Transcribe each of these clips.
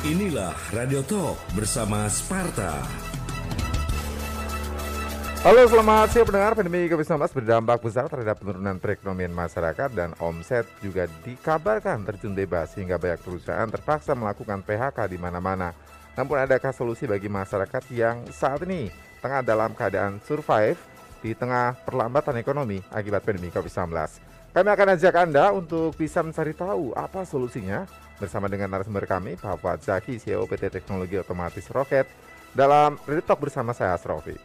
Inilah Radio Talk bersama Sparta. Halo, selamat siang pendengar. Pandemi COVID-19 berdampak besar terhadap penurunan perekonomian masyarakat dan omset juga dikabarkan terjun bebas sehingga banyak perusahaan terpaksa melakukan PHK di mana-mana. Namun adakah solusi bagi masyarakat yang saat ini tengah dalam keadaan survive di tengah perlambatan ekonomi akibat pandemi COVID-19? Kami akan ajak Anda untuk bisa mencari tahu apa solusinya bersama dengan narasumber kami Pak Zaki, CEO PT Teknologi Otomatis Roket dalam Real Talk bersama saya Asrofi.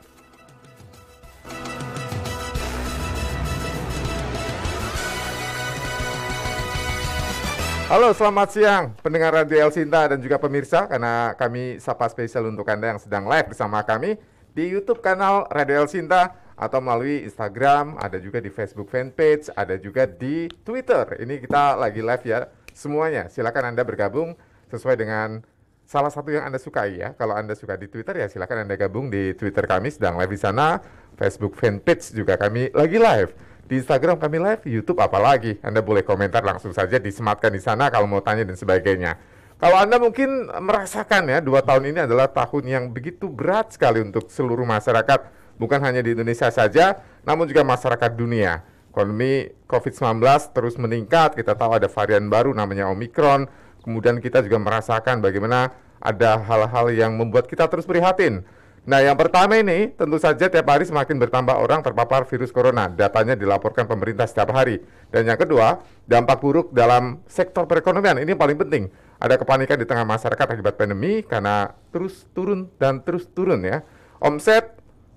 Halo, selamat siang pendengar Radio El Sinta dan juga pemirsa karena kami sapa spesial untuk Anda yang sedang live bersama kami di YouTube kanal Radio El Sinta atau melalui Instagram, ada juga di Facebook fanpage, ada juga di Twitter. Ini kita lagi live ya semuanya. Silakan Anda bergabung sesuai dengan salah satu yang Anda sukai ya. Kalau Anda suka di Twitter ya silakan Anda gabung di Twitter kami sedang live di sana. Facebook fanpage juga kami lagi live. Di Instagram kami live, YouTube apalagi. Anda boleh komentar langsung saja disematkan di sana kalau mau tanya dan sebagainya. Kalau Anda mungkin merasakan ya, dua tahun ini adalah tahun yang begitu berat sekali untuk seluruh masyarakat, bukan hanya di Indonesia saja, namun juga masyarakat dunia. Ekonomi COVID-19 terus meningkat, kita tahu ada varian baru namanya Omikron, kemudian kita juga merasakan bagaimana ada hal-hal yang membuat kita terus prihatin. Nah, yang pertama ini tentu saja tiap hari semakin bertambah orang terpapar virus corona. Datanya dilaporkan pemerintah setiap hari. Dan yang kedua, dampak buruk dalam sektor perekonomian ini yang paling penting. Ada kepanikan di tengah masyarakat akibat pandemi karena terus turun dan terus turun ya. Omset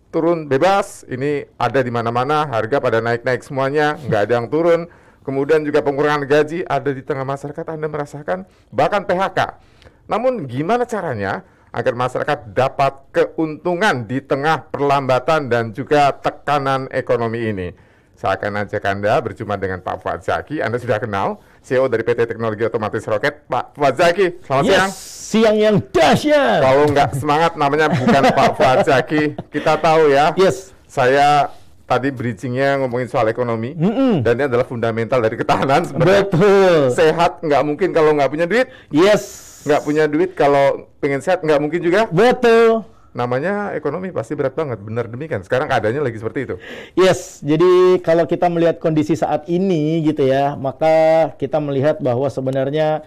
turun bebas, ini ada di mana-mana, harga pada naik-naik semuanya, nggak ada yang turun. Kemudian juga pengurangan gaji ada di tengah masyarakat, Anda merasakan bahkan PHK. Namun gimana caranya agar masyarakat dapat keuntungan di tengah perlambatan dan juga tekanan ekonomi ini? Saya akan ajak Anda berjumpa dengan Pak Fuad Zaki, Anda sudah kenal, CEO dari PT Teknologi Otomatis Roket, Pak Fuad Zaki. Selamat yes, siang. Siang yang dahsyat. Kalau nggak semangat namanya bukan Pak Fuad Zaki. Kita tahu ya. Yes. Saya tadi bridgingnya ngomongin soal ekonomi mm -mm. dan ini adalah fundamental dari ketahanan sebenarnya. Betul. Sehat nggak mungkin kalau nggak punya duit. Yes. Nggak punya duit kalau pengen sehat nggak mungkin juga. Betul namanya ekonomi pasti berat banget. Benar demikian. Sekarang adanya lagi seperti itu. Yes, jadi kalau kita melihat kondisi saat ini gitu ya, maka kita melihat bahwa sebenarnya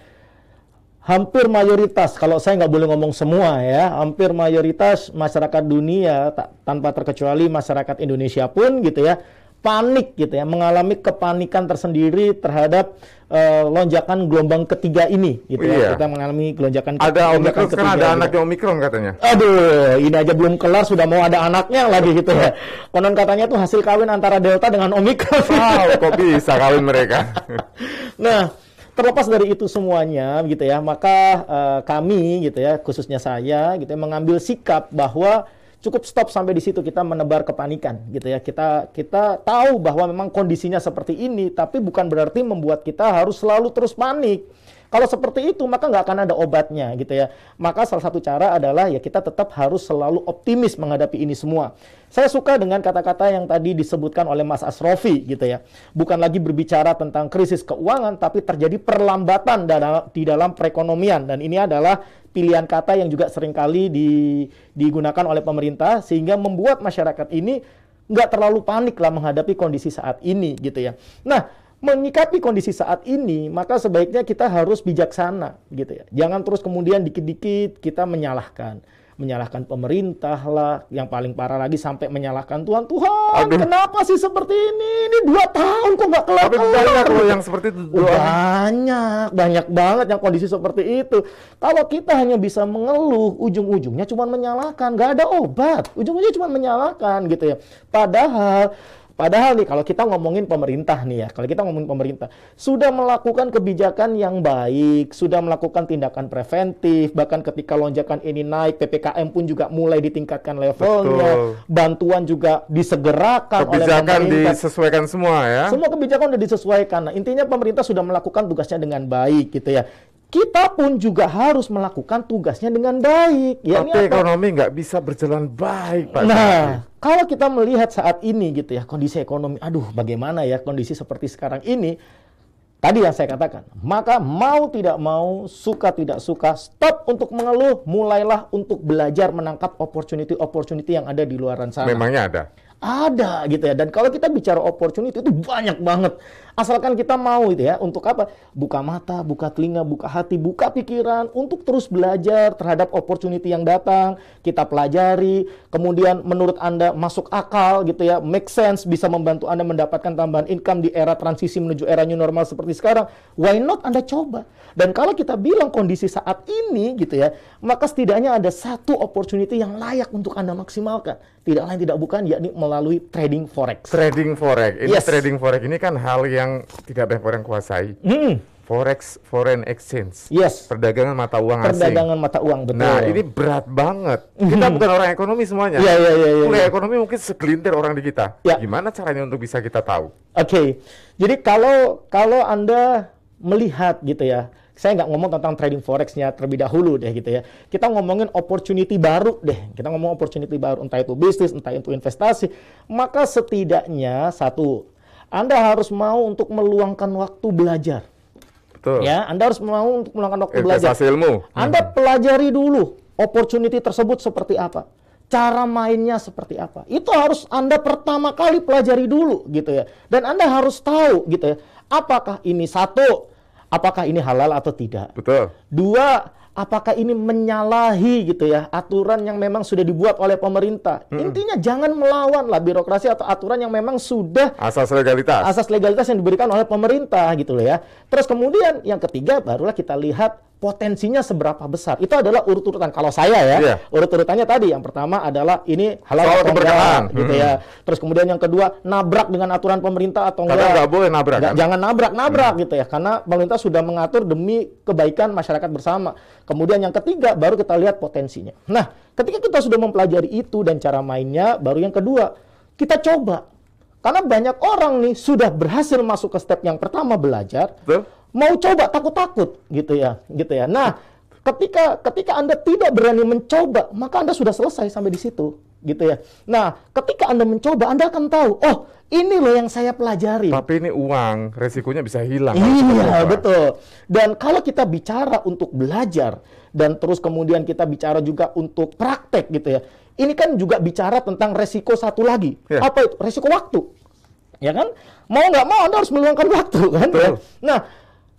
hampir mayoritas, kalau saya nggak boleh ngomong semua ya, hampir mayoritas masyarakat dunia tak, tanpa terkecuali masyarakat Indonesia pun gitu ya, panik gitu ya, mengalami kepanikan tersendiri terhadap uh, lonjakan gelombang ketiga ini gitu oh, iya. Kita mengalami lonjakan ada omikron sekarang ada gitu. anak yang omikron katanya. Aduh, ini aja belum kelar sudah mau ada anaknya lagi iya. gitu ya. Konon katanya tuh hasil kawin antara delta dengan omikron. Wow, kok bisa kawin mereka? nah, terlepas dari itu semuanya gitu ya, maka uh, kami gitu ya, khususnya saya gitu ya mengambil sikap bahwa cukup stop sampai di situ kita menebar kepanikan gitu ya. Kita kita tahu bahwa memang kondisinya seperti ini tapi bukan berarti membuat kita harus selalu terus panik. Kalau seperti itu maka nggak akan ada obatnya gitu ya. Maka salah satu cara adalah ya kita tetap harus selalu optimis menghadapi ini semua. Saya suka dengan kata-kata yang tadi disebutkan oleh Mas Asrofi gitu ya. Bukan lagi berbicara tentang krisis keuangan tapi terjadi perlambatan di dalam perekonomian dan ini adalah pilihan kata yang juga seringkali di, digunakan oleh pemerintah sehingga membuat masyarakat ini nggak terlalu panik lah menghadapi kondisi saat ini gitu ya. Nah, menyikapi kondisi saat ini, maka sebaiknya kita harus bijaksana gitu ya. Jangan terus kemudian dikit-dikit kita menyalahkan. Menyalahkan pemerintah lah, yang paling parah lagi sampai menyalahkan Tuhan. Tuhan, Aduh. kenapa sih seperti ini? Ini dua tahun kok nggak kelar Tapi banyak loh yang seperti itu. Oh, Banyak, banyak banget yang kondisi seperti itu. Kalau kita hanya bisa mengeluh, ujung-ujungnya cuma menyalahkan. Nggak ada obat, ujung-ujungnya cuma menyalahkan gitu ya. Padahal Padahal nih kalau kita ngomongin pemerintah nih ya, kalau kita ngomongin pemerintah sudah melakukan kebijakan yang baik, sudah melakukan tindakan preventif, bahkan ketika lonjakan ini naik, PPKM pun juga mulai ditingkatkan levelnya, bantuan juga disegerakan kebijakan oleh pemerintah. disesuaikan semua ya. Semua kebijakan sudah disesuaikan. Nah, intinya pemerintah sudah melakukan tugasnya dengan baik gitu ya kita pun juga harus melakukan tugasnya dengan baik. Ya, Tapi ekonomi nggak bisa berjalan baik, Pak. Nah, kalau kita melihat saat ini gitu ya kondisi ekonomi, aduh bagaimana ya kondisi seperti sekarang ini, tadi yang saya katakan, maka mau tidak mau, suka tidak suka, stop untuk mengeluh, mulailah untuk belajar menangkap opportunity-opportunity yang ada di luaran sana. Memangnya ada? Ada gitu ya. Dan kalau kita bicara opportunity itu banyak banget. Asalkan kita mau itu ya. Untuk apa? Buka mata, buka telinga, buka hati, buka pikiran. Untuk terus belajar terhadap opportunity yang datang. Kita pelajari. Kemudian menurut Anda masuk akal gitu ya. Make sense. Bisa membantu Anda mendapatkan tambahan income di era transisi menuju era new normal seperti sekarang. Why not Anda coba? Dan kalau kita bilang kondisi saat ini gitu ya. Maka setidaknya ada satu opportunity yang layak untuk Anda maksimalkan. Tidak lain tidak bukan yakni melalui trading forex. Trading forex. Ini yes. trading forex ini kan hal yang tidak banyak orang kuasai. Hmm. Forex foreign exchange. Yes. Perdagangan mata uang Perdagangan asing. Perdagangan mata uang betul. Nah, ini berat banget. Kita mm-hmm. bukan orang ekonomi semuanya. Iya, iya, iya, iya. Kuliah ekonomi mungkin segelintir orang di kita. Ya. Gimana caranya untuk bisa kita tahu? Oke. Okay. Jadi kalau kalau Anda melihat gitu ya, saya nggak ngomong tentang trading forexnya terlebih dahulu deh gitu ya. Kita ngomongin opportunity baru deh. Kita ngomong opportunity baru, entah itu bisnis, entah itu investasi. Maka setidaknya satu, Anda harus mau untuk meluangkan waktu belajar. Betul. Ya, Anda harus mau untuk meluangkan waktu investasi belajar. ilmu. Anda hmm. pelajari dulu opportunity tersebut seperti apa cara mainnya seperti apa. Itu harus Anda pertama kali pelajari dulu gitu ya. Dan Anda harus tahu gitu ya. Apakah ini satu apakah ini halal atau tidak. Betul. Dua, apakah ini menyalahi gitu ya aturan yang memang sudah dibuat oleh pemerintah. Hmm. Intinya jangan melawan lah birokrasi atau aturan yang memang sudah asas legalitas. Asas legalitas yang diberikan oleh pemerintah gitu loh ya. Terus kemudian yang ketiga barulah kita lihat potensinya seberapa besar. Itu adalah urut-urutan. Kalau saya ya, yeah. urut-urutannya tadi yang pertama adalah ini halal Soal enggak, hmm. gitu hmm. ya. Terus kemudian yang kedua nabrak dengan aturan pemerintah atau enggak. Karena nggak boleh nabrak. Enggak, kan? Jangan nabrak-nabrak hmm. gitu ya. Karena pemerintah sudah mengatur demi kebaikan masyarakat bersama. Kemudian yang ketiga baru kita lihat potensinya. Nah, ketika kita sudah mempelajari itu dan cara mainnya, baru yang kedua kita coba. Karena banyak orang nih sudah berhasil masuk ke step yang pertama belajar. Betul mau coba takut-takut gitu ya gitu ya nah ketika ketika anda tidak berani mencoba maka anda sudah selesai sampai di situ gitu ya nah ketika anda mencoba anda akan tahu oh ini loh yang saya pelajari tapi ini uang resikonya bisa hilang iya betul dan kalau kita bicara untuk belajar dan terus kemudian kita bicara juga untuk praktek gitu ya ini kan juga bicara tentang resiko satu lagi yeah. apa itu resiko waktu ya kan mau nggak mau anda harus meluangkan waktu kan nah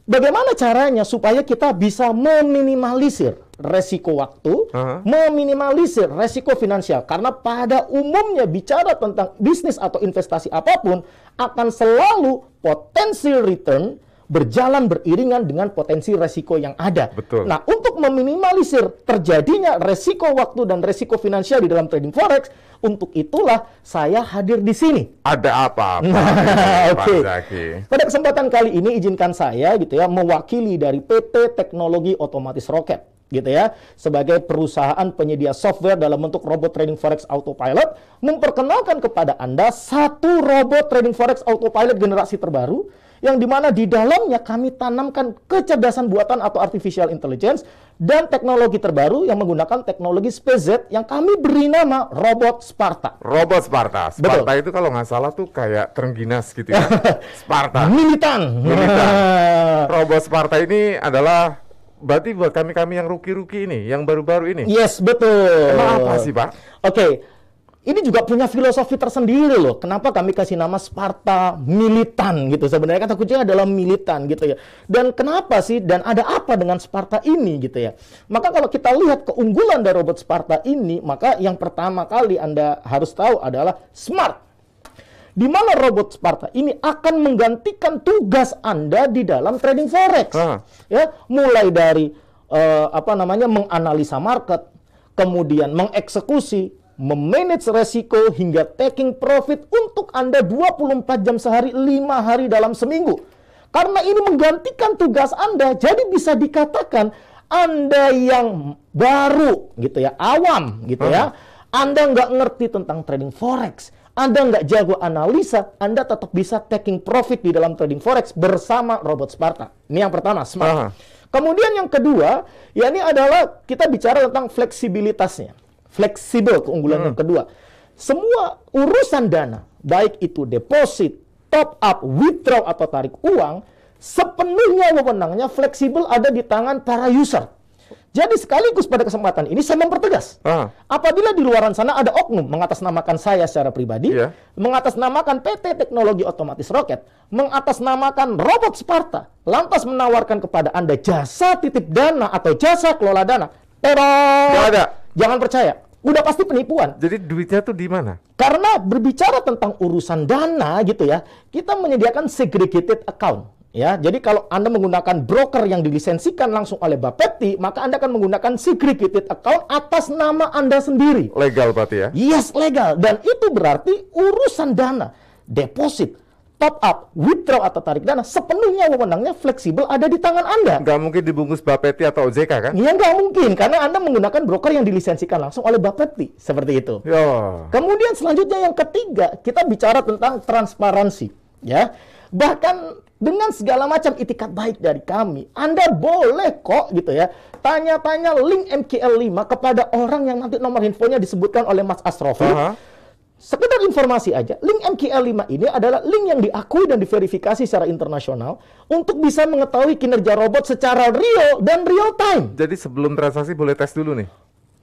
bagaimana caranya supaya kita bisa meminimalisir resiko waktu, uh -huh. meminimalisir resiko finansial. Karena pada umumnya bicara tentang bisnis atau investasi apapun akan selalu potensi return berjalan beriringan dengan potensi resiko yang ada. Betul. Nah, untuk meminimalisir terjadinya resiko waktu dan resiko finansial di dalam trading forex, untuk itulah saya hadir di sini. Ada apa? -apa nah, Oke. Okay. Pada kesempatan kali ini izinkan saya gitu ya mewakili dari PT Teknologi Otomatis Roket gitu ya sebagai perusahaan penyedia software dalam bentuk robot trading forex autopilot memperkenalkan kepada Anda satu robot trading forex autopilot generasi terbaru yang dimana di dalamnya kami tanamkan kecerdasan buatan atau artificial intelligence dan teknologi terbaru yang menggunakan teknologi Z yang kami beri nama robot Sparta. Robot Sparta. Sparta Betul. itu kalau nggak salah tuh kayak terengginas gitu ya. Sparta. Militan. Militan. robot Sparta ini adalah berarti buat kami-kami yang ruki-ruki ini, yang baru-baru ini. Yes, betul. Emang apa sih, Pak? Oke. Okay ini juga punya filosofi tersendiri loh. Kenapa kami kasih nama Sparta militan gitu. Sebenarnya kata kuncinya adalah militan gitu ya. Dan kenapa sih dan ada apa dengan Sparta ini gitu ya. Maka kalau kita lihat keunggulan dari robot Sparta ini, maka yang pertama kali Anda harus tahu adalah smart. Di mana robot Sparta ini akan menggantikan tugas Anda di dalam trading forex. Ah. Ya, mulai dari uh, apa namanya menganalisa market, kemudian mengeksekusi memanage resiko hingga taking profit untuk Anda 24 jam sehari, 5 hari dalam seminggu. Karena ini menggantikan tugas Anda, jadi bisa dikatakan Anda yang baru gitu ya, awam gitu ya. Hmm. Anda nggak ngerti tentang trading forex, Anda nggak jago analisa, Anda tetap bisa taking profit di dalam trading forex bersama robot Sparta. Ini yang pertama, smart. Aha. Hmm. Kemudian yang kedua, ya ini adalah kita bicara tentang fleksibilitasnya fleksibel keunggulan yang hmm. kedua. Semua urusan dana, baik itu deposit, top up, withdraw atau tarik uang, sepenuhnya wewenangnya fleksibel ada di tangan para user. Jadi sekaligus pada kesempatan ini saya mempertegas. Ah. Apabila di luaran sana ada oknum mengatasnamakan saya secara pribadi, yeah. mengatasnamakan PT Teknologi Otomatis Roket, mengatasnamakan robot Sparta, lantas menawarkan kepada Anda jasa titip dana atau jasa kelola dana. Tidak ada. Jangan percaya. Udah pasti penipuan. Jadi duitnya tuh di mana? Karena berbicara tentang urusan dana gitu ya, kita menyediakan segregated account. Ya, jadi kalau Anda menggunakan broker yang dilisensikan langsung oleh Bapepti, maka Anda akan menggunakan segregated account atas nama Anda sendiri. Legal berarti ya? Yes, legal. Dan itu berarti urusan dana, deposit, top up, withdraw atau tarik dana, sepenuhnya wewenangnya fleksibel ada di tangan Anda. Nggak mungkin dibungkus Bapepti atau OJK kan? Iya nggak mungkin, karena Anda menggunakan broker yang dilisensikan langsung oleh Bapepti, seperti itu. Yo. Ya. Kemudian selanjutnya yang ketiga, kita bicara tentang transparansi. ya. Bahkan dengan segala macam itikat baik dari kami, Anda boleh kok gitu ya, tanya-tanya link MKL 5 kepada orang yang nanti nomor handphonenya disebutkan oleh Mas Astrofi. Uh -huh Sekedar informasi aja, link MQL5 ini adalah link yang diakui dan diverifikasi secara internasional untuk bisa mengetahui kinerja robot secara real dan real time. Jadi sebelum transaksi boleh tes dulu nih?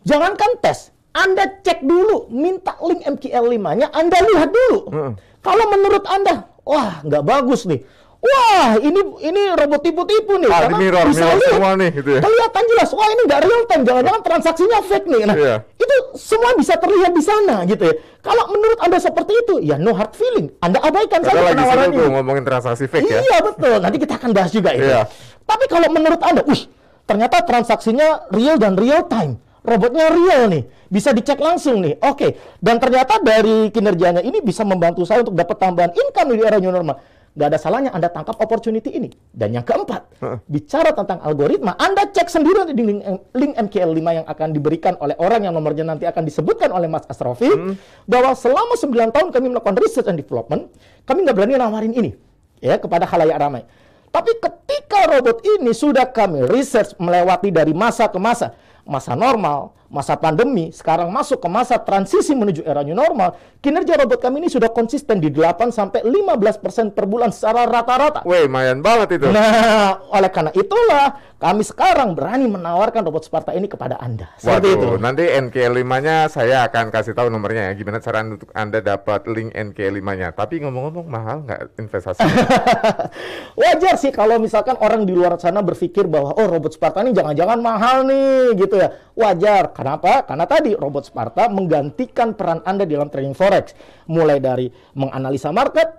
Jangankan tes, Anda cek dulu, minta link MQL5-nya, Anda lihat dulu. Mm. Kalau menurut Anda, wah nggak bagus nih, wah ini ini robot tipu-tipu nih ah, karena mirror, bisa mirror lihat, semua nih gitu ya. kelihatan jelas wah ini nggak real time jangan-jangan transaksinya fake nih nah yeah. itu semua bisa terlihat di sana gitu ya kalau menurut anda seperti itu ya no hard feeling anda abaikan saja penawaran ini ngomongin transaksi fake iya, ya iya betul nanti kita akan bahas juga itu yeah. tapi kalau menurut anda wih ternyata transaksinya real dan real time robotnya real nih, bisa dicek langsung nih. Oke, okay. dan ternyata dari kinerjanya ini bisa membantu saya untuk dapat tambahan income di era new normal nggak ada salahnya Anda tangkap opportunity ini. Dan yang keempat, bicara tentang algoritma, Anda cek sendiri di link, link MKL5 yang akan diberikan oleh orang yang nomornya nanti akan disebutkan oleh Mas Astrofi, hmm. bahwa selama 9 tahun kami melakukan research and development, kami nggak berani nawarin ini ya kepada halayak ramai. Tapi ketika robot ini sudah kami research melewati dari masa ke masa, masa normal, masa pandemi, sekarang masuk ke masa transisi menuju era new normal, kinerja robot kami ini sudah konsisten di 8 sampai 15% per bulan secara rata-rata. Weh, mayan banget itu. Nah, oleh karena itulah kami sekarang berani menawarkan robot Sparta ini kepada Anda. Seperti Waduh, itu. nanti NK5-nya saya akan kasih tahu nomornya ya, gimana cara untuk Anda dapat link NK5-nya. Tapi ngomong-ngomong mahal nggak investasi? Wajar sih kalau misalkan orang di luar sana berpikir bahwa oh robot Sparta ini jangan-jangan mahal nih gitu ya. Wajar. Kenapa? Karena tadi robot Sparta menggantikan peran Anda di dalam trading forex. Mulai dari menganalisa market,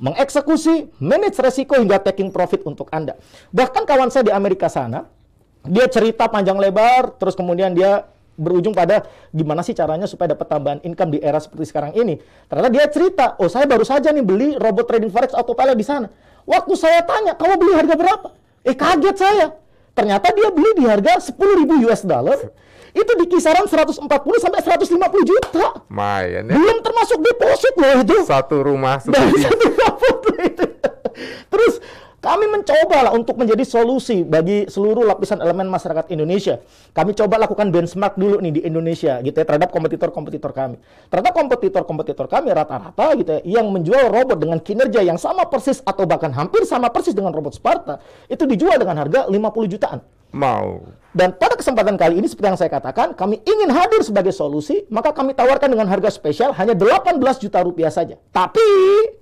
mengeksekusi, manage resiko hingga taking profit untuk Anda. Bahkan kawan saya di Amerika sana, dia cerita panjang lebar, terus kemudian dia berujung pada gimana sih caranya supaya dapat tambahan income di era seperti sekarang ini. Ternyata dia cerita, oh saya baru saja nih beli robot trading forex autopilot di sana. Waktu saya tanya, kamu beli harga berapa? Eh kaget saya. Ternyata dia beli di harga 10.000 US dollar itu di kisaran 140 sampai 150 juta. Mayan ya. Belum termasuk deposit loh itu. Satu rumah satu Dari satu rumah itu. Terus kami mencobalah untuk menjadi solusi bagi seluruh lapisan elemen masyarakat Indonesia. Kami coba lakukan benchmark dulu nih di Indonesia gitu ya terhadap kompetitor-kompetitor kami. Terhadap kompetitor-kompetitor kami rata-rata gitu ya yang menjual robot dengan kinerja yang sama persis atau bahkan hampir sama persis dengan robot Sparta itu dijual dengan harga 50 jutaan mau. Dan pada kesempatan kali ini seperti yang saya katakan, kami ingin hadir sebagai solusi, maka kami tawarkan dengan harga spesial hanya 18 juta rupiah saja. Tapi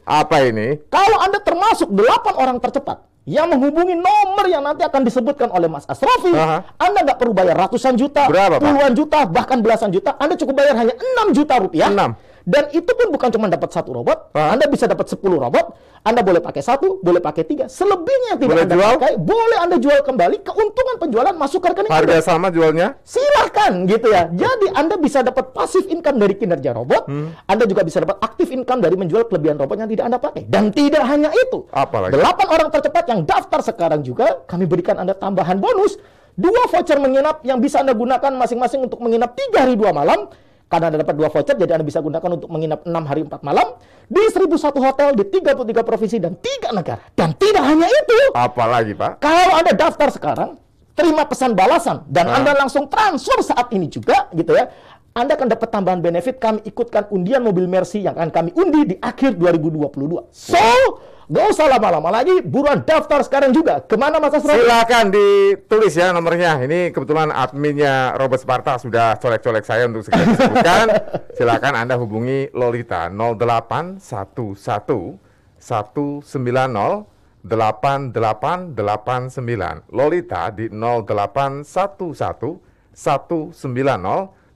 apa ini? Kalau Anda termasuk 8 orang tercepat yang menghubungi nomor yang nanti akan disebutkan oleh Mas Asrofi, Aha. Anda nggak perlu bayar ratusan juta, Berapa, puluhan Pak? juta, bahkan belasan juta. Anda cukup bayar hanya 6 juta rupiah. 6 dan itu pun bukan cuma dapat satu robot, ah. Anda bisa dapat 10 robot, Anda boleh pakai satu, boleh pakai tiga, selebihnya tidak boleh Anda jual? pakai, boleh Anda jual kembali, keuntungan penjualan masuk ke rekening Harga Anda. sama jualnya? Silahkan gitu ya. Jadi Anda bisa dapat pasif income dari kinerja robot, hmm. Anda juga bisa dapat aktif income dari menjual kelebihan robot yang tidak Anda pakai. Dan tidak hanya itu, Apalagi? 8 orang tercepat yang daftar sekarang juga, kami berikan Anda tambahan bonus, dua voucher menginap yang bisa Anda gunakan masing-masing untuk menginap tiga hari dua malam, karena Anda dapat dua voucher, jadi Anda bisa gunakan untuk menginap 6 hari 4 malam di 1001 hotel di 33 provinsi dan tiga negara. Dan tidak hanya itu. Apalagi, Pak? Kalau Anda daftar sekarang, terima pesan balasan dan nah. Anda langsung transfer saat ini juga gitu ya. Anda akan dapat tambahan benefit kami ikutkan undian mobil Mercy yang akan kami undi di akhir 2022. So, gak usah lama-lama lagi, buruan daftar sekarang juga. Kemana Mas Asroni? Silakan ditulis ya nomornya. Ini kebetulan adminnya Robert Sparta sudah colek-colek saya untuk segera disebutkan. Silakan Anda hubungi Lolita 0811 190 Lolita di 0811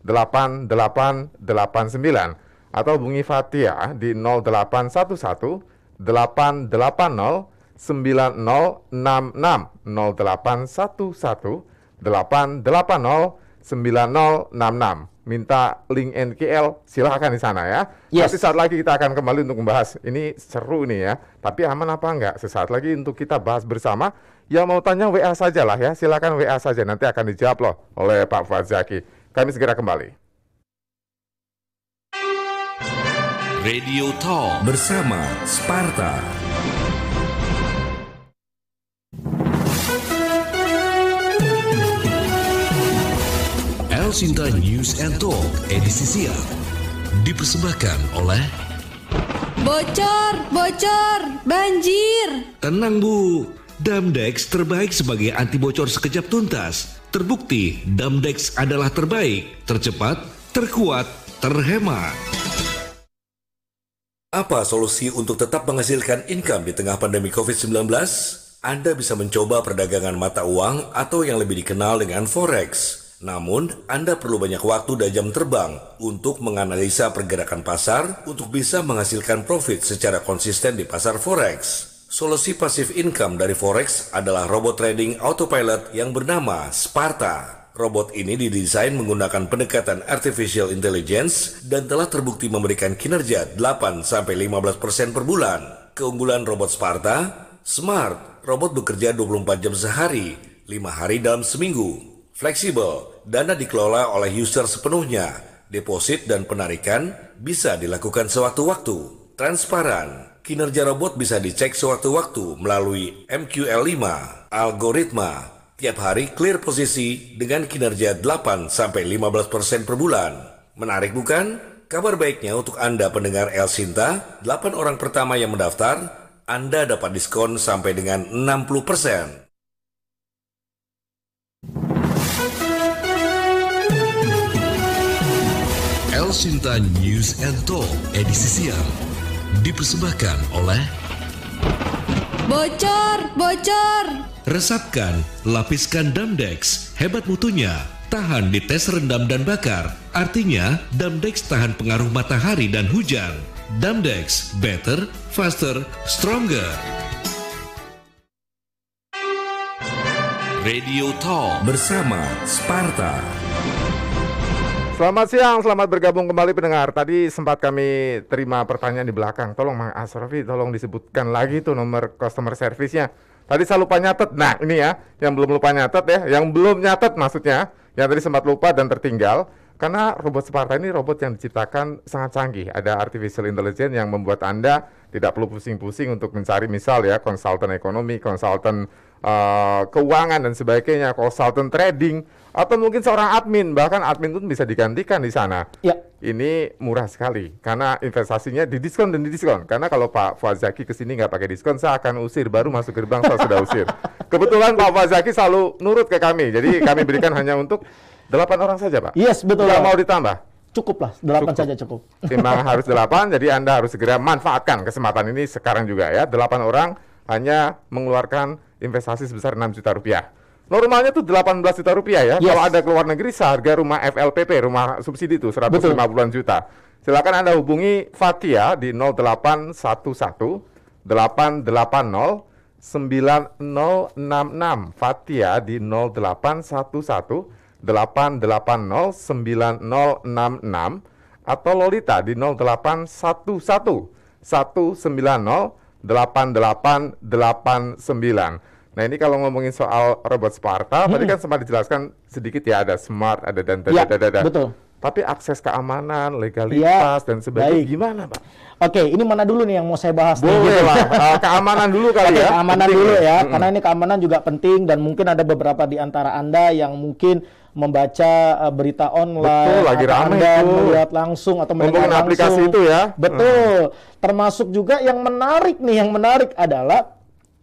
8889 atau hubungi Fatia di 0811 880 9066 0811 880 9066 minta link NKL silahkan di sana ya. Yes. Nanti saat lagi kita akan kembali untuk membahas ini seru nih ya. Tapi aman apa enggak? Sesaat lagi untuk kita bahas bersama. ya mau tanya WA saja lah ya. Silahkan WA saja nanti akan dijawab loh oleh Pak Fadzaki. Kami segera kembali. Radio Talk bersama Sparta. Elsinta News and Talk edisi siang dipersembahkan oleh Bocor, bocor, banjir. Tenang Bu, Damdex terbaik sebagai anti bocor sekejap tuntas Terbukti Damdex adalah terbaik, tercepat, terkuat, terhemat. Apa solusi untuk tetap menghasilkan income di tengah pandemi COVID-19? Anda bisa mencoba perdagangan mata uang atau yang lebih dikenal dengan forex. Namun, Anda perlu banyak waktu dan jam terbang untuk menganalisa pergerakan pasar untuk bisa menghasilkan profit secara konsisten di pasar forex. Solusi pasif income dari forex adalah robot trading autopilot yang bernama Sparta. Robot ini didesain menggunakan pendekatan artificial intelligence dan telah terbukti memberikan kinerja 8-15% per bulan. Keunggulan robot Sparta, smart, robot bekerja 24 jam sehari, 5 hari dalam seminggu. Fleksibel, dana dikelola oleh user sepenuhnya. Deposit dan penarikan bisa dilakukan sewaktu-waktu. Transparan, Kinerja robot bisa dicek sewaktu-waktu melalui MQL5, algoritma, tiap hari clear posisi dengan kinerja 8-15% per bulan. Menarik bukan? Kabar baiknya untuk Anda pendengar El Sinta, 8 orang pertama yang mendaftar, Anda dapat diskon sampai dengan 60%. persen Sinta News and Talk, edisi siang Dipersembahkan oleh Bocor, bocor. Resapkan, lapiskan Damdex. Hebat mutunya, tahan di tes rendam dan bakar. Artinya, Damdex tahan pengaruh matahari dan hujan. Damdex, better, faster, stronger. Radio Talk bersama Sparta. Selamat siang, selamat bergabung kembali pendengar. Tadi sempat kami terima pertanyaan di belakang. Tolong Mang Asrofi, tolong disebutkan lagi tuh nomor customer service-nya. Tadi saya lupa nyatet. Nah, ini ya, yang belum lupa nyatet ya, yang belum nyatet maksudnya, yang tadi sempat lupa dan tertinggal karena robot Sparta ini robot yang diciptakan sangat canggih. Ada artificial intelligence yang membuat Anda tidak perlu pusing-pusing untuk mencari misal ya konsultan ekonomi, konsultan uh, keuangan dan sebagainya, konsultan trading atau mungkin seorang admin. Bahkan admin pun bisa digantikan di sana. Ya. Ini murah sekali karena investasinya didiskon dan didiskon. Karena kalau Pak Fazaki ke sini nggak pakai diskon, saya akan usir baru masuk gerbang saya sudah usir. Kebetulan Pak Fazaki selalu nurut ke kami. Jadi kami berikan hanya untuk Delapan orang saja, Pak? Yes, betul. Nggak mau ditambah? Cukup lah, delapan saja cukup. Memang harus delapan, jadi Anda harus segera manfaatkan kesempatan ini sekarang juga ya. Delapan orang hanya mengeluarkan investasi sebesar enam juta rupiah. Normalnya tuh delapan belas juta rupiah ya. Yes. Kalau ada keluar negeri seharga rumah FLPP, rumah subsidi itu lima puluh juta. Silakan Anda hubungi Fatia di nol nol delapan delapan delapan satu satu sembilan nol enam enam Fatia di nol delapan satu satu enam atau Lolita di 0811 190 sembilan Nah ini kalau ngomongin soal robot Sparta, hmm. tadi kan sempat dijelaskan sedikit ya ada smart, ada dan dan ya, dan dan. Betul. Tapi akses keamanan, ya, legalitas ya, dan sebagainya baik. gimana, Pak? Oke, ini mana dulu nih yang mau saya bahas? Boleh nih? Gitu. Eh, lah, keamanan dulu kali Oke, ya. Keamanan penting dulu ya, ya. Mm karena ini keamanan juga penting dan mungkin ada beberapa di antara anda yang mungkin membaca eh, berita online, Betul, lagi rame anda itu. melihat langsung atau mendengar aplikasi itu ya. Betul. Hmm. Termasuk juga yang menarik nih, yang menarik adalah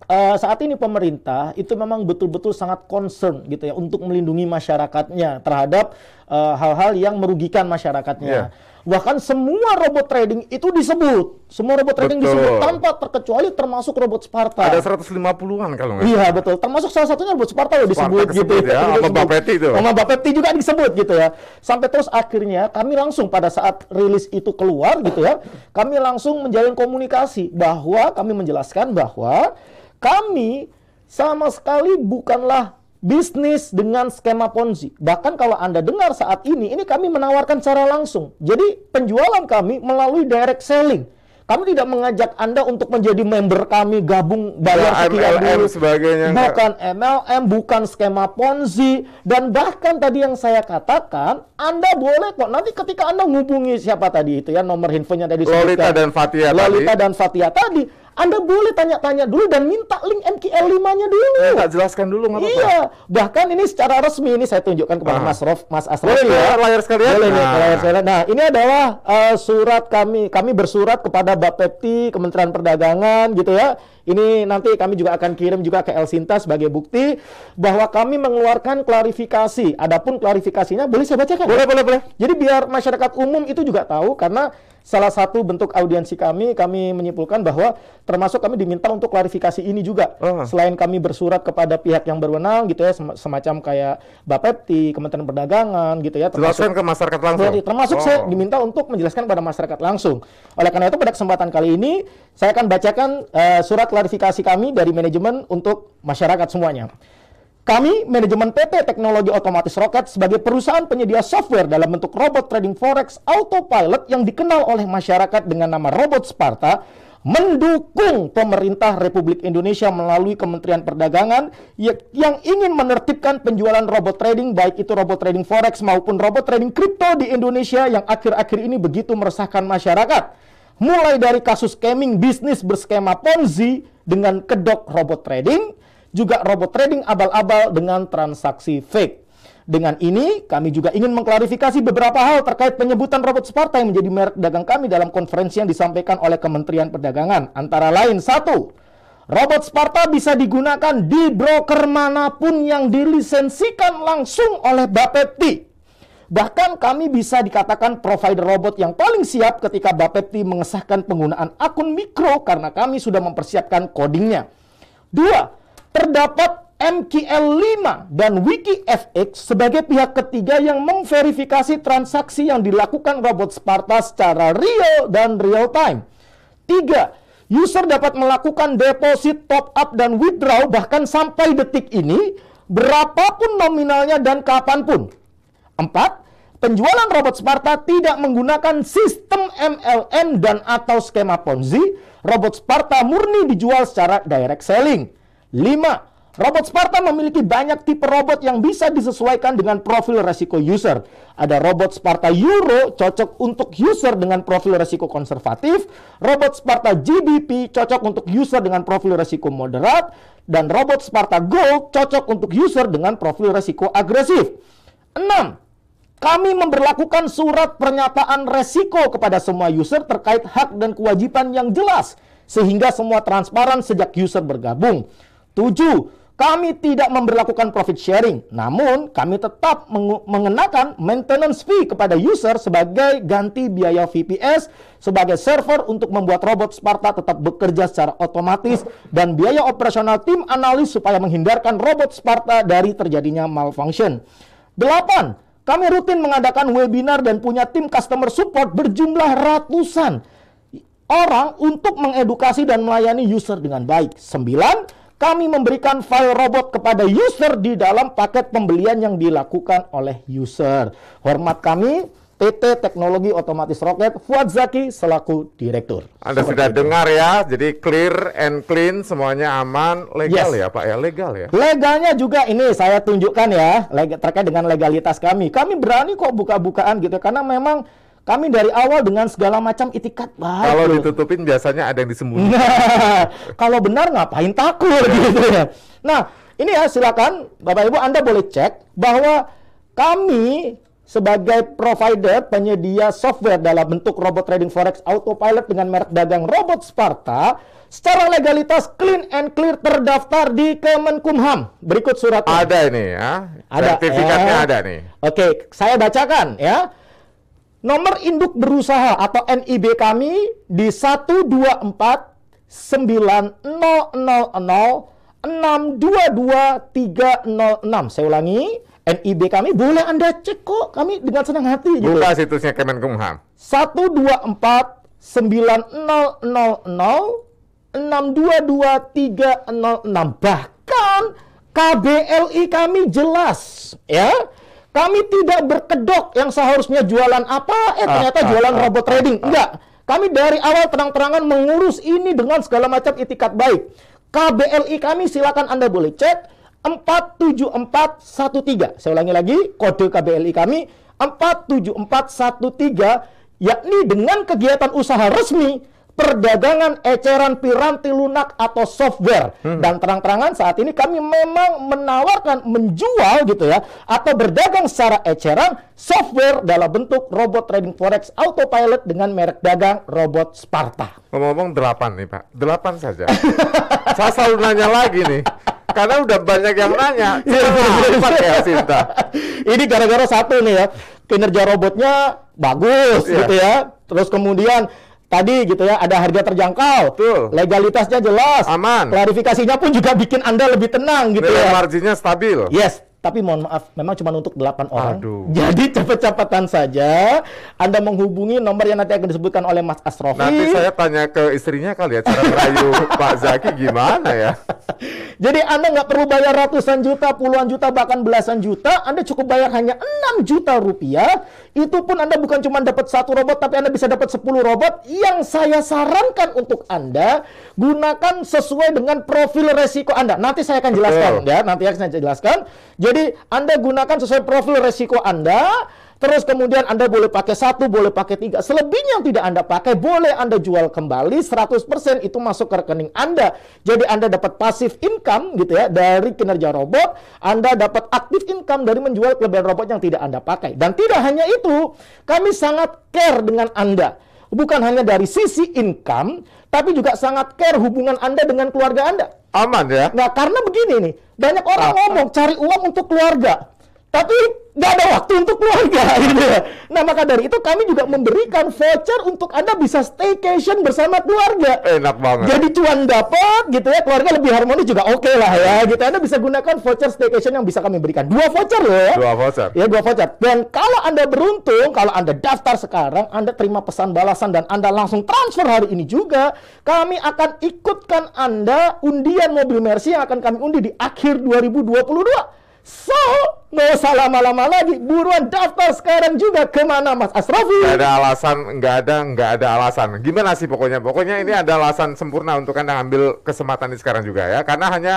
uh, saat ini pemerintah itu memang betul-betul sangat concern gitu ya untuk melindungi masyarakatnya terhadap eh, hal-hal uh, yang merugikan masyarakatnya. Yeah. Bahkan semua robot trading itu disebut. Semua robot trading betul. disebut tanpa terkecuali termasuk robot Sparta. Ada 150-an kalau nggak Iya, betul. Termasuk salah satunya robot Sparta loh disebut gitu. Ya, ya sama Bapak Peti itu. juga disebut gitu ya. Sampai terus akhirnya kami langsung pada saat rilis itu keluar gitu ya, kami langsung menjalin komunikasi bahwa kami menjelaskan bahwa kami sama sekali bukanlah bisnis dengan skema ponzi. Bahkan kalau Anda dengar saat ini, ini kami menawarkan cara langsung. Jadi penjualan kami melalui direct selling. Kami tidak mengajak Anda untuk menjadi member kami gabung bayar ya, sekian MLM dulu. Sebagainya, bukan MLM, bukan skema ponzi dan bahkan tadi yang saya katakan, Anda boleh kok nanti ketika Anda menghubungi siapa tadi itu ya nomor handphonenya tadi Lolita sebutkan. dan Fatia Lolita tadi. dan Fatia tadi, anda boleh tanya-tanya dulu dan minta link MQL5-nya dulu. Ya, jelaskan dulu nggak apa-apa. Iya, bahkan ini secara resmi ini saya tunjukkan kepada ah. Mas Rof, Mas Asri Boleh ya, layar sekalian. Boleh nah. layar sekalian. Nah, ini adalah uh, surat kami, kami bersurat kepada Bapepti, Kementerian Perdagangan gitu ya ini nanti kami juga akan kirim juga ke Elsinta sebagai bukti bahwa kami mengeluarkan klarifikasi. Adapun klarifikasinya boleh saya bacakan? Boleh, boleh, boleh. Jadi biar masyarakat umum itu juga tahu karena salah satu bentuk audiensi kami kami menyimpulkan bahwa termasuk kami diminta untuk klarifikasi ini juga. Uh. Selain kami bersurat kepada pihak yang berwenang gitu ya semacam kayak Bapepti, Kementerian Perdagangan gitu ya termasuk ke masyarakat langsung. Berarti, termasuk oh. saya diminta untuk menjelaskan kepada masyarakat langsung. Oleh karena itu pada kesempatan kali ini saya akan bacakan uh, surat klarifikasi kami dari manajemen untuk masyarakat semuanya. Kami, manajemen PT Teknologi Otomatis Roket sebagai perusahaan penyedia software dalam bentuk robot trading forex autopilot yang dikenal oleh masyarakat dengan nama robot Sparta, mendukung pemerintah Republik Indonesia melalui Kementerian Perdagangan yang ingin menertibkan penjualan robot trading baik itu robot trading forex maupun robot trading kripto di Indonesia yang akhir-akhir ini begitu meresahkan masyarakat mulai dari kasus scamming bisnis berskema Ponzi dengan kedok robot trading, juga robot trading abal-abal dengan transaksi fake. Dengan ini, kami juga ingin mengklarifikasi beberapa hal terkait penyebutan robot Sparta yang menjadi merek dagang kami dalam konferensi yang disampaikan oleh Kementerian Perdagangan. Antara lain, satu, robot Sparta bisa digunakan di broker manapun yang dilisensikan langsung oleh Bapepti. Bahkan kami bisa dikatakan provider robot yang paling siap ketika Bapepti mengesahkan penggunaan akun mikro karena kami sudah mempersiapkan codingnya. Dua, terdapat MQL5 dan WikiFX sebagai pihak ketiga yang memverifikasi transaksi yang dilakukan robot Sparta secara real dan real time. Tiga, user dapat melakukan deposit, top up, dan withdraw bahkan sampai detik ini berapapun nominalnya dan kapanpun. Empat, penjualan robot Sparta tidak menggunakan sistem MLM dan atau skema Ponzi. Robot Sparta murni dijual secara direct selling. 5. Robot Sparta memiliki banyak tipe robot yang bisa disesuaikan dengan profil resiko user. Ada robot Sparta Euro cocok untuk user dengan profil resiko konservatif, robot Sparta GBP cocok untuk user dengan profil resiko moderat, dan robot Sparta Gold cocok untuk user dengan profil resiko agresif. 6 kami memberlakukan surat pernyataan resiko kepada semua user terkait hak dan kewajiban yang jelas sehingga semua transparan sejak user bergabung. 7. Kami tidak memberlakukan profit sharing, namun kami tetap mengenakan maintenance fee kepada user sebagai ganti biaya VPS sebagai server untuk membuat robot Sparta tetap bekerja secara otomatis dan biaya operasional tim analis supaya menghindarkan robot Sparta dari terjadinya malfunction. 8 kami rutin mengadakan webinar dan punya tim customer support berjumlah ratusan orang untuk mengedukasi dan melayani user dengan baik. Sembilan, Kami memberikan file robot kepada user di dalam paket pembelian yang dilakukan oleh user. Hormat kami PT Teknologi Otomatis Roket Fuad Zaki selaku direktur. Anda Seperti sudah itu. dengar ya, jadi clear and clean semuanya aman, legal yes. ya Pak ya, legal ya. Legalnya juga ini saya tunjukkan ya, terkait dengan legalitas kami. Kami berani kok buka-bukaan gitu ya, karena memang kami dari awal dengan segala macam itikat baik. Kalau loh. ditutupin biasanya ada yang disembunyikan. Nah, kalau benar ngapain takut iya. gitu ya. Nah, ini ya silakan Bapak Ibu Anda boleh cek bahwa kami sebagai provider penyedia software dalam bentuk robot trading forex autopilot dengan merek dagang robot Sparta secara legalitas clean and clear terdaftar di Kemenkumham. Berikut surat Ada ini ya. Ada. Sertifikatnya eh. ada nih. Oke, saya bacakan ya. Nomor induk berusaha atau NIB kami di dua tiga nol enam, Saya ulangi, NIB kami boleh Anda cek kok. Kami dengan senang hati. Gitu. Buka gitu. situsnya Kemenkumham. 124 bahkan KBLI kami jelas ya kami tidak berkedok yang seharusnya jualan apa eh ah, ternyata ah, jualan ah, robot ah, trading ah. enggak kami dari awal terang-terangan mengurus ini dengan segala macam itikat baik KBLI kami silakan Anda boleh cek 47413. Saya ulangi lagi, kode KBLI kami 47413 yakni dengan kegiatan usaha resmi perdagangan eceran piranti lunak atau software hmm. dan terang-terangan saat ini kami memang menawarkan menjual gitu ya atau berdagang secara eceran software dalam bentuk robot trading forex autopilot dengan merek dagang robot Sparta. Ngomong-ngomong delapan nih Pak, delapan saja. Saya selalu nanya lagi nih karena udah banyak yang nanya. Iya, iya, iya. ya Sinta. Ini gara-gara satu nih ya, kinerja robotnya bagus yeah. gitu ya. Terus kemudian tadi gitu ya ada harga terjangkau, Betul. legalitasnya jelas, aman, klarifikasinya pun juga bikin anda lebih tenang gitu Nilai ya. Marginnya stabil. Yes, tapi mohon maaf memang cuma untuk 8 orang. Aduh. Jadi cepet-cepetan saja Anda menghubungi nomor yang nanti akan disebutkan oleh Mas Astrofi. Nanti saya tanya ke istrinya kali ya cara merayu Pak Zaki gimana ya. Jadi Anda nggak perlu bayar ratusan juta, puluhan juta, bahkan belasan juta. Anda cukup bayar hanya 6 juta rupiah. Itu pun Anda bukan cuma dapat satu robot, tapi Anda bisa dapat 10 robot. Yang saya sarankan untuk Anda, gunakan sesuai dengan profil resiko Anda. Nanti saya akan jelaskan Betul. ya, nanti saya jelaskan. Jadi jadi Anda gunakan sesuai profil resiko Anda. Terus kemudian Anda boleh pakai satu, boleh pakai tiga. Selebihnya yang tidak Anda pakai, boleh Anda jual kembali 100% itu masuk ke rekening Anda. Jadi Anda dapat pasif income gitu ya dari kinerja robot. Anda dapat aktif income dari menjual kelebihan robot yang tidak Anda pakai. Dan tidak hanya itu, kami sangat care dengan Anda bukan hanya dari sisi income, tapi juga sangat care hubungan Anda dengan keluarga Anda. Aman ya? Nah, karena begini nih, banyak orang ah. ah. ngomong cari uang untuk keluarga tapi nggak ada waktu untuk keluarga gitu ya. Nah maka dari itu kami juga memberikan voucher untuk anda bisa staycation bersama keluarga. Enak banget. Jadi cuan dapat gitu ya keluarga lebih harmonis juga oke okay lah ya hmm. gitu. Anda bisa gunakan voucher staycation yang bisa kami berikan dua voucher loh ya. Dua voucher. Ya dua voucher. Dan kalau anda beruntung kalau anda daftar sekarang anda terima pesan balasan dan anda langsung transfer hari ini juga kami akan ikutkan anda undian mobil Mercy yang akan kami undi di akhir 2022. So, nggak usah lama-lama lagi. Buruan daftar sekarang juga kemana Mas Asrofi? Gak ada alasan, nggak ada, nggak ada alasan. Gimana sih pokoknya? Pokoknya ini ada alasan sempurna untuk Anda ambil kesempatan ini sekarang juga ya. Karena hanya,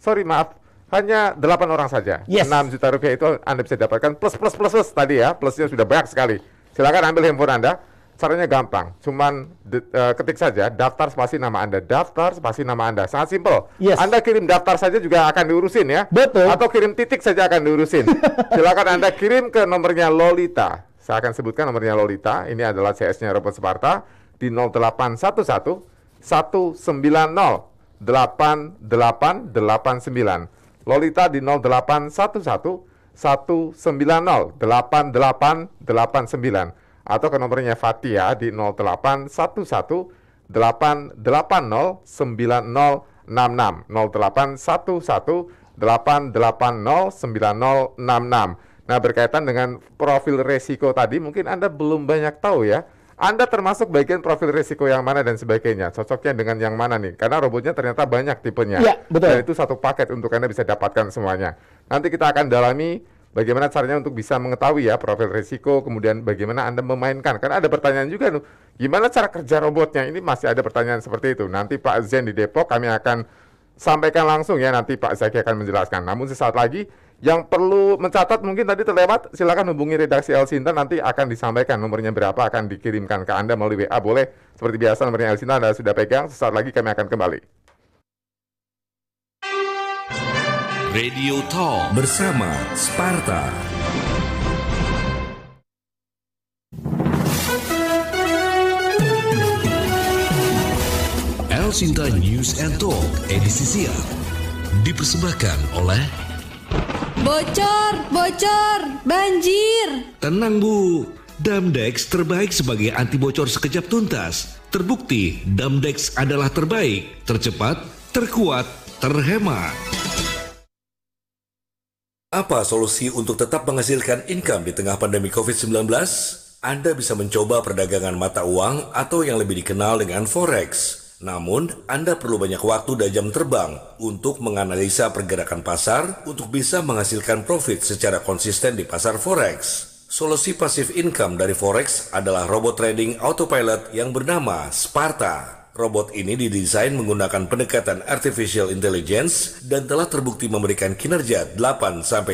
sorry maaf, hanya 8 orang saja. Yes. 6 juta rupiah itu Anda bisa dapatkan plus plus plus plus tadi ya. Plusnya sudah banyak sekali. Silahkan ambil handphone Anda Caranya gampang, cuman de, uh, ketik saja daftar spasi nama Anda, daftar spasi nama Anda. Sangat simpel. Yes. Anda kirim daftar saja juga akan diurusin ya. Betul. Atau kirim titik saja akan diurusin. Silakan Anda kirim ke nomornya Lolita. Saya akan sebutkan nomornya Lolita. Ini adalah CS-nya Robot Sparta di 0811 190 8889. Lolita di 0811 190 8889 atau ke nomornya Fatia di 08118809066 08118809066 Nah berkaitan dengan profil resiko tadi mungkin Anda belum banyak tahu ya anda termasuk bagian profil risiko yang mana dan sebagainya. Cocoknya dengan yang mana nih? Karena robotnya ternyata banyak tipenya. ya, betul. Dan itu satu paket untuk Anda bisa dapatkan semuanya. Nanti kita akan dalami bagaimana caranya untuk bisa mengetahui ya profil risiko, kemudian bagaimana Anda memainkan. Karena ada pertanyaan juga tuh, gimana cara kerja robotnya? Ini masih ada pertanyaan seperti itu. Nanti Pak Zen di Depok kami akan sampaikan langsung ya, nanti Pak Zaki akan menjelaskan. Namun sesaat lagi, yang perlu mencatat mungkin tadi terlewat, silakan hubungi redaksi El Sinta nanti akan disampaikan nomornya berapa akan dikirimkan ke Anda melalui WA boleh. Seperti biasa nomornya El Sinta Anda sudah pegang, sesaat lagi kami akan kembali. Radio Talk bersama Sparta. El Sinta News and Talk edisi siang dipersembahkan oleh Bocor, bocor, banjir. Tenang Bu, Damdex terbaik sebagai anti bocor sekejap tuntas. Terbukti Damdex adalah terbaik, tercepat, terkuat, terhemat. Apa solusi untuk tetap menghasilkan income di tengah pandemi COVID-19? Anda bisa mencoba perdagangan mata uang atau yang lebih dikenal dengan forex. Namun, Anda perlu banyak waktu dan jam terbang untuk menganalisa pergerakan pasar untuk bisa menghasilkan profit secara konsisten di pasar forex. Solusi pasif income dari forex adalah robot trading autopilot yang bernama Sparta. Robot ini didesain menggunakan pendekatan artificial intelligence dan telah terbukti memberikan kinerja 8-15%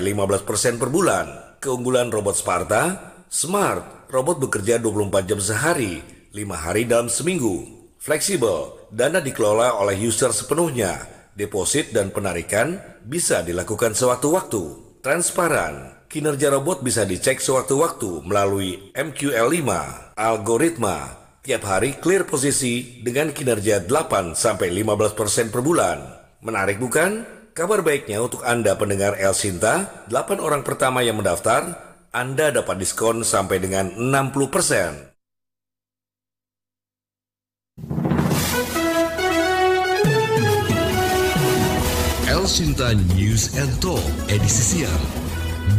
per bulan. Keunggulan robot Sparta, smart, robot bekerja 24 jam sehari, 5 hari dalam seminggu. Fleksibel, dana dikelola oleh user sepenuhnya. Deposit dan penarikan bisa dilakukan sewaktu-waktu. Transparan, kinerja robot bisa dicek sewaktu-waktu melalui MQL5, algoritma, Tiap hari clear posisi dengan kinerja 8-15% per bulan. Menarik bukan? Kabar baiknya untuk Anda pendengar El Sinta, 8 orang pertama yang mendaftar, Anda dapat diskon sampai dengan 60%. El Sinta News and Talk edisi siang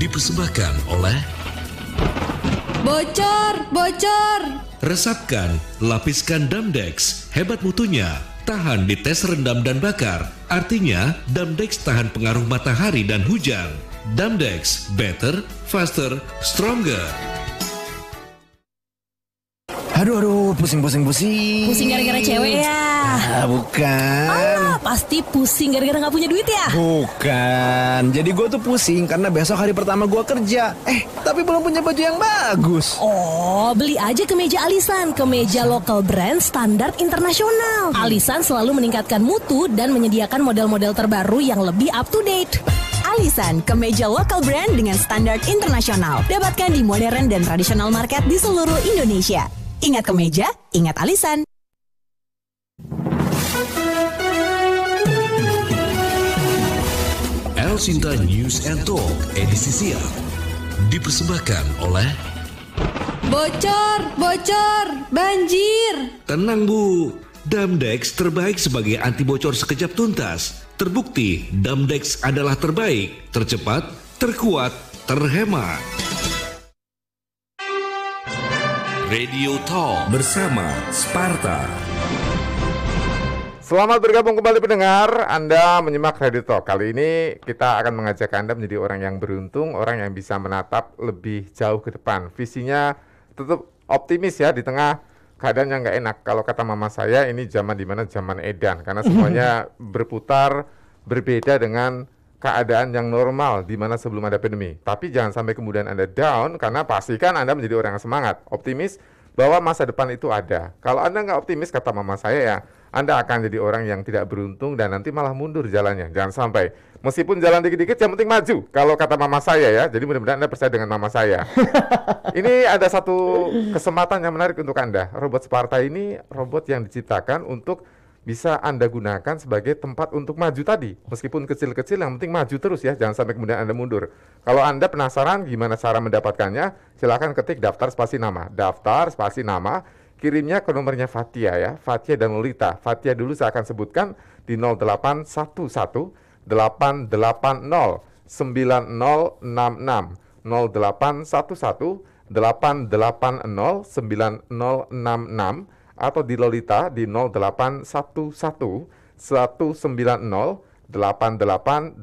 dipersembahkan oleh Bocor, bocor, Resapkan, lapiskan Damdex, hebat mutunya, tahan di tes rendam dan bakar. Artinya, Damdex tahan pengaruh matahari dan hujan. Damdex, better, faster, stronger. Aduh aduh pusing pusing pusing. Pusing gara-gara cewek ya? Ah, bukan. Alah, pasti pusing gara-gara gak punya duit ya? Bukan. Jadi gue tuh pusing karena besok hari pertama gue kerja. Eh tapi belum punya baju yang bagus. Oh beli aja ke Meja Alisan, ke Meja local brand standar internasional. Alisan selalu meningkatkan mutu dan menyediakan model-model terbaru yang lebih up to date. Alisan, ke Meja lokal brand dengan standar internasional. Dapatkan di modern dan tradisional market di seluruh Indonesia. Ingat kemeja, ingat alisan. El Sinta News and Talk edisi siang dipersembahkan oleh Bocor, bocor, banjir. Tenang Bu, Damdex terbaik sebagai anti bocor sekejap tuntas. Terbukti Damdex adalah terbaik, tercepat, terkuat, terhemat. Radio Talk bersama Sparta. Selamat bergabung kembali pendengar, Anda menyimak Radio Talk. Kali ini kita akan mengajak Anda menjadi orang yang beruntung, orang yang bisa menatap lebih jauh ke depan. Visinya tetap optimis ya di tengah keadaan yang nggak enak. Kalau kata mama saya ini zaman dimana zaman edan karena semuanya berputar berbeda dengan keadaan yang normal di mana sebelum ada pandemi. Tapi jangan sampai kemudian Anda down karena pastikan Anda menjadi orang yang semangat, optimis bahwa masa depan itu ada. Kalau Anda nggak optimis, kata mama saya ya, Anda akan jadi orang yang tidak beruntung dan nanti malah mundur jalannya. Jangan sampai. Meskipun jalan dikit-dikit, yang penting maju. Kalau kata mama saya ya, jadi mudah-mudahan Anda percaya dengan mama saya. ini ada satu kesempatan yang menarik untuk Anda. Robot Sparta ini robot yang diciptakan untuk bisa Anda gunakan sebagai tempat untuk maju tadi. Meskipun kecil-kecil yang penting maju terus ya, jangan sampai kemudian Anda mundur. Kalau Anda penasaran gimana cara mendapatkannya, silakan ketik daftar spasi nama. Daftar spasi nama, kirimnya ke nomornya Fatia ya, Fatia dan Lolita. Fatia dulu saya akan sebutkan di 0811 880 9066 0811 880 9066 atau di Lolita di 0811 190 8889.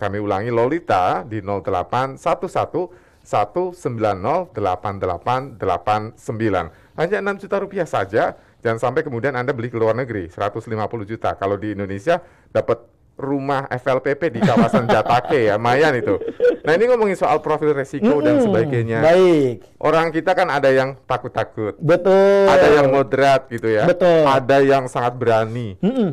Kami ulangi Lolita di 0811 190 8889. Hanya 6 juta rupiah saja, jangan sampai kemudian Anda beli ke luar negeri 150 juta. Kalau di Indonesia dapat rumah FLPP di kawasan Jatake ya, Mayan itu. Nah ini ngomongin soal profil resiko -hmm. dan sebagainya. Baik. Orang kita kan ada yang takut-takut. Betul. Ada yang moderat gitu ya. Betul. Ada yang sangat berani. -hmm.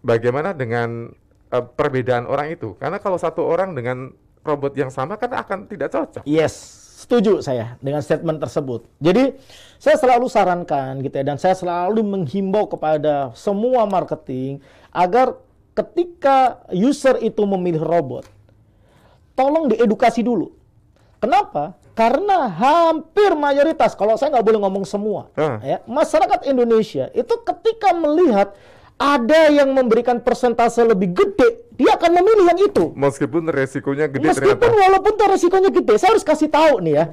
Bagaimana dengan uh, perbedaan orang itu? Karena kalau satu orang dengan robot yang sama kan akan tidak cocok. Yes setuju saya dengan statement tersebut. Jadi saya selalu sarankan gitu ya dan saya selalu menghimbau kepada semua marketing agar ketika user itu memilih robot, tolong diedukasi dulu. Kenapa? Karena hampir mayoritas, kalau saya nggak boleh ngomong semua, hmm. ya, masyarakat Indonesia itu ketika melihat ada yang memberikan persentase lebih gede, dia akan memilih yang itu. Meskipun resikonya gede Meskipun ternyata. walaupun tuh resikonya gede, saya harus kasih tahu nih ya.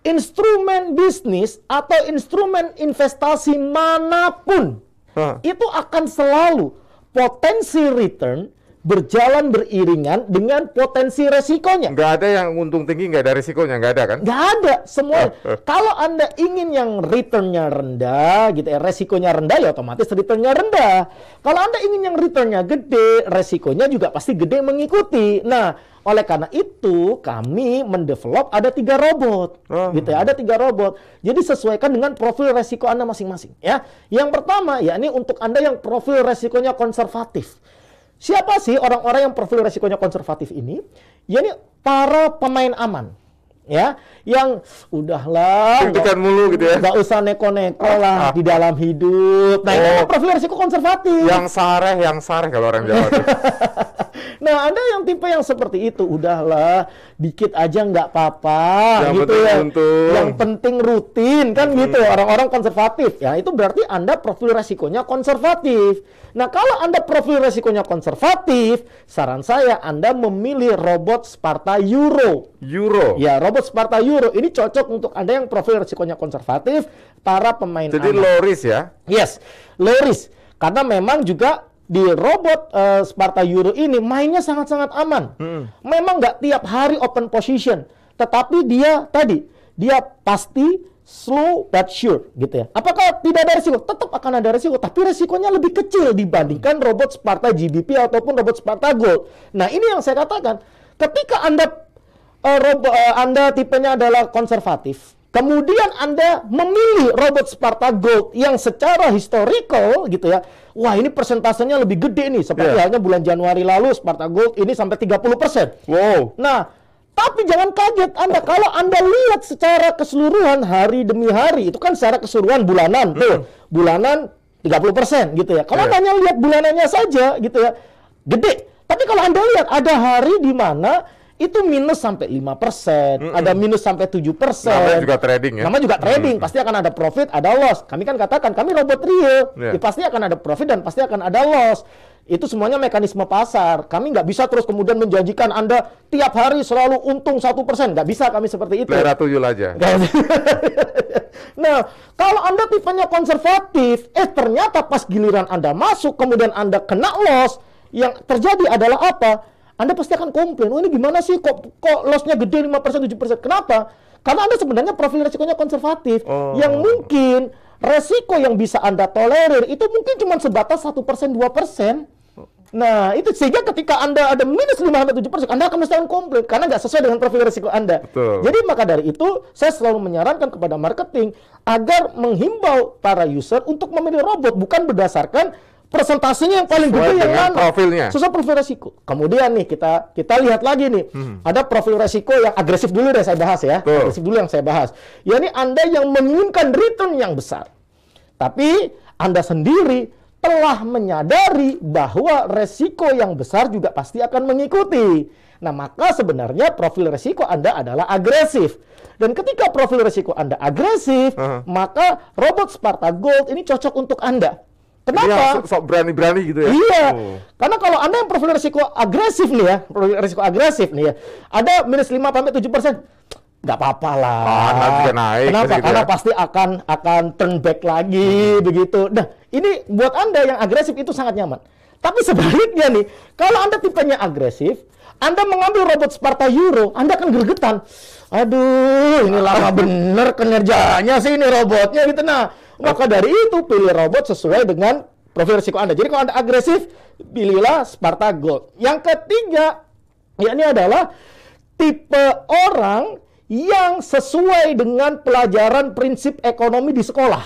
Instrumen bisnis atau instrumen investasi manapun, hmm. itu akan selalu potensi return berjalan beriringan dengan potensi resikonya. Nggak ada yang untung tinggi, nggak ada resikonya, nggak ada kan? Nggak ada, semua. Kalau Anda ingin yang returnnya rendah, gitu ya, resikonya rendah, ya otomatis returnnya rendah. Kalau Anda ingin yang returnnya gede, resikonya juga pasti gede mengikuti. Nah, oleh karena itu kami mendevelop ada tiga robot, hmm. gitu ya. Ada tiga robot. Jadi sesuaikan dengan profil resiko anda masing-masing. Ya, yang pertama ya ini untuk anda yang profil resikonya konservatif. Siapa sih orang-orang yang profil resikonya konservatif ini? Ya ini para pemain aman ya yang udahlah tentukan mulu gitu ya nggak usah neko-neko ah, lah ah. di dalam hidup nah oh. Kan profil resiko konservatif yang sareh yang sareh kalau orang Jawa nah ada yang tipe yang seperti itu udahlah dikit aja nggak apa-apa yang gitu ya untung. yang penting rutin kan hmm. gitu ya, orang-orang konservatif ya itu berarti anda profil resikonya konservatif nah kalau anda profil resikonya konservatif saran saya anda memilih robot Sparta Euro Euro ya robot Sparta Euro. Ini cocok untuk Anda yang profil resikonya konservatif, para pemain Jadi low Loris ya? Yes, Loris. Karena memang juga di robot uh, Sparta Euro ini mainnya sangat-sangat aman. Hmm. Memang nggak tiap hari open position, tetapi dia tadi dia pasti slow but sure gitu ya. Apakah tidak ada resiko? Tetap akan ada resiko, tapi resikonya lebih kecil dibandingkan robot Sparta GBP ataupun robot Sparta Gold. Nah ini yang saya katakan, ketika anda uh, uh, Anda tipenya adalah konservatif, kemudian Anda memilih robot Sparta Gold yang secara historical gitu ya, wah ini persentasenya lebih gede nih, seperti yeah. halnya bulan Januari lalu Sparta Gold ini sampai 30%. Wow. Nah, tapi jangan kaget Anda kalau Anda lihat secara keseluruhan hari demi hari itu kan secara keseluruhan bulanan mm. tuh. Bulanan 30% gitu ya. Kalau yeah. hanya lihat bulanannya saja gitu ya. Gede. Tapi kalau Anda lihat ada hari di mana itu minus sampai 5%, mm -mm. ada minus sampai 7%. Namanya juga trading ya. Namanya juga trading, mm -mm. pasti akan ada profit, ada loss. Kami kan katakan kami robot real, yeah. ya, pasti akan ada profit dan pasti akan ada loss. Itu semuanya mekanisme pasar. Kami nggak bisa terus kemudian menjanjikan Anda tiap hari selalu untung satu persen. Nggak bisa kami seperti itu. Lera tuyul aja. nah, kalau Anda tipenya konservatif, eh ternyata pas giliran Anda masuk, kemudian Anda kena loss, yang terjadi adalah apa? Anda pasti akan komplain, oh ini gimana sih kok, kok lossnya gede 5%, 7%. Kenapa? Karena Anda sebenarnya profil resikonya konservatif. Oh. Yang mungkin resiko yang bisa Anda tolerir itu mungkin cuma sebatas 1%, 2%. Nah, itu sehingga ketika Anda ada minus 5 sampai 7 persen, Anda akan mesti komplain karena nggak sesuai dengan profil risiko Anda. Betul. Jadi maka dari itu, saya selalu menyarankan kepada marketing agar menghimbau para user untuk memilih robot bukan berdasarkan Presentasinya yang paling gede yang mana? Profilnya. Susah profil resiko. Kemudian nih kita kita lihat lagi nih, hmm. ada profil resiko yang agresif dulu deh saya bahas ya. Tuh. Agresif dulu yang saya bahas. Ya ini Anda yang menginginkan return yang besar. Tapi Anda sendiri telah menyadari bahwa resiko yang besar juga pasti akan mengikuti. Nah, maka sebenarnya profil resiko Anda adalah agresif. Dan ketika profil resiko Anda agresif, uh -huh. maka robot Sparta Gold ini cocok untuk Anda. Kenapa? Ya, sok berani-berani gitu ya. Iya. Oh. Karena kalau Anda yang profil risiko agresif nih ya, profil risiko agresif nih ya, ada minus 5 sampai 7 persen. Nggak apa-apa lah. Ah, naik. Kenapa? Gitu Karena ya. pasti akan akan turn back lagi hmm. begitu. Nah, ini buat Anda yang agresif itu sangat nyaman. Tapi sebaliknya nih, kalau Anda tipenya agresif, Anda mengambil robot Sparta Euro, Anda akan gergetan. Aduh, ini lama bener kinerjanya sih ini robotnya gitu. Nah, maka dari itu pilih robot sesuai dengan profil risiko Anda. Jadi kalau Anda agresif, pilihlah Spartagold. Yang ketiga, yakni adalah tipe orang yang sesuai dengan pelajaran prinsip ekonomi di sekolah.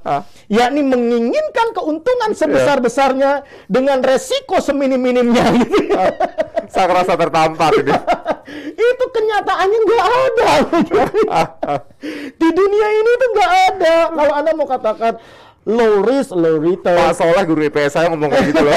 yakni menginginkan keuntungan sebesar-besarnya dengan resiko seminim-minimnya. Gitu. Saya merasa tertampar ini. itu kenyataannya nggak ada. di dunia ini tuh nggak ada. Kalau Anda mau katakan, low risk, low return. Pak Soleh guru IPS saya ngomong kayak gitu loh.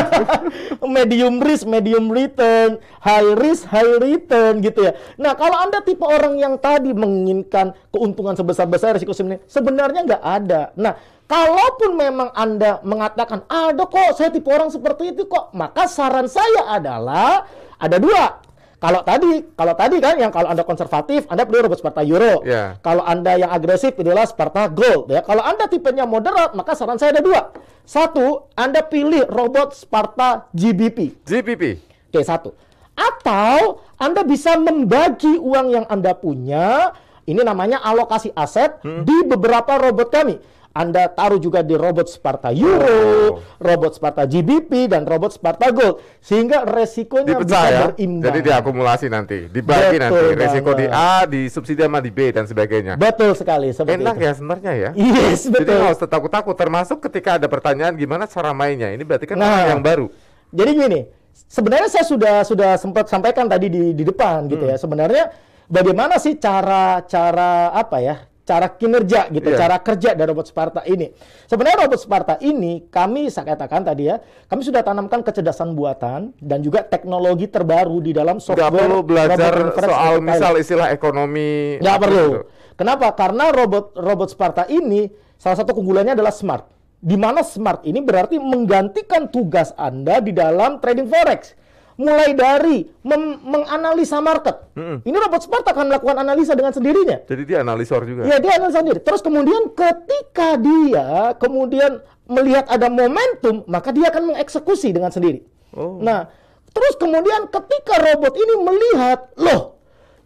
medium risk, medium return, high risk, high return gitu ya. Nah, kalau Anda tipe orang yang tadi menginginkan keuntungan sebesar-besar risiko sebenarnya, sebenarnya nggak ada. Nah, kalaupun memang Anda mengatakan, ada kok saya tipe orang seperti itu kok, maka saran saya adalah ada dua kalau tadi, kalau tadi kan yang kalau Anda konservatif, Anda pilih robot Sparta Euro. Yeah. Kalau Anda yang agresif, pilihlah Sparta Gold. Ya. Kalau Anda tipenya moderat, maka saran saya ada dua. Satu, Anda pilih robot Sparta GBP. GBP. Oke, satu. Atau Anda bisa membagi uang yang Anda punya, ini namanya alokasi aset, hmm. di beberapa robot kami. Anda taruh juga di robot Sparta Euro, oh. robot Sparta GBP, dan robot Sparta Gold. Sehingga resikonya Dipecah, bisa ya? berimbang. Jadi diakumulasi nanti, dibagi Betul nanti. Resiko di A, di subsidi sama di B, dan sebagainya. Betul sekali. Enak itu. ya sebenarnya ya. Yes, betul. Jadi harus takut-takut, termasuk ketika ada pertanyaan gimana cara mainnya. Ini berarti kan nah, yang baru. Jadi gini, sebenarnya saya sudah sudah sempat sampaikan tadi di, di depan gitu ya. Hmm. Sebenarnya bagaimana sih cara cara apa ya cara kinerja gitu, yeah. cara kerja dari robot Sparta ini. Sebenarnya robot Sparta ini kami saya katakan tadi ya, kami sudah tanamkan kecerdasan buatan dan juga teknologi terbaru di dalam software. Gak perlu belajar soal misal istilah ekonomi. Gak perlu. Itu. Kenapa? Karena robot robot Sparta ini salah satu keunggulannya adalah smart. Di mana smart ini berarti menggantikan tugas Anda di dalam trading forex mulai dari menganalisa market. Mm-hmm. Ini robot Smart akan melakukan analisa dengan sendirinya. Jadi dia analisor juga. Iya, dia analisa sendiri. Terus kemudian ketika dia kemudian melihat ada momentum, maka dia akan mengeksekusi dengan sendiri. Oh. Nah, terus kemudian ketika robot ini melihat, loh,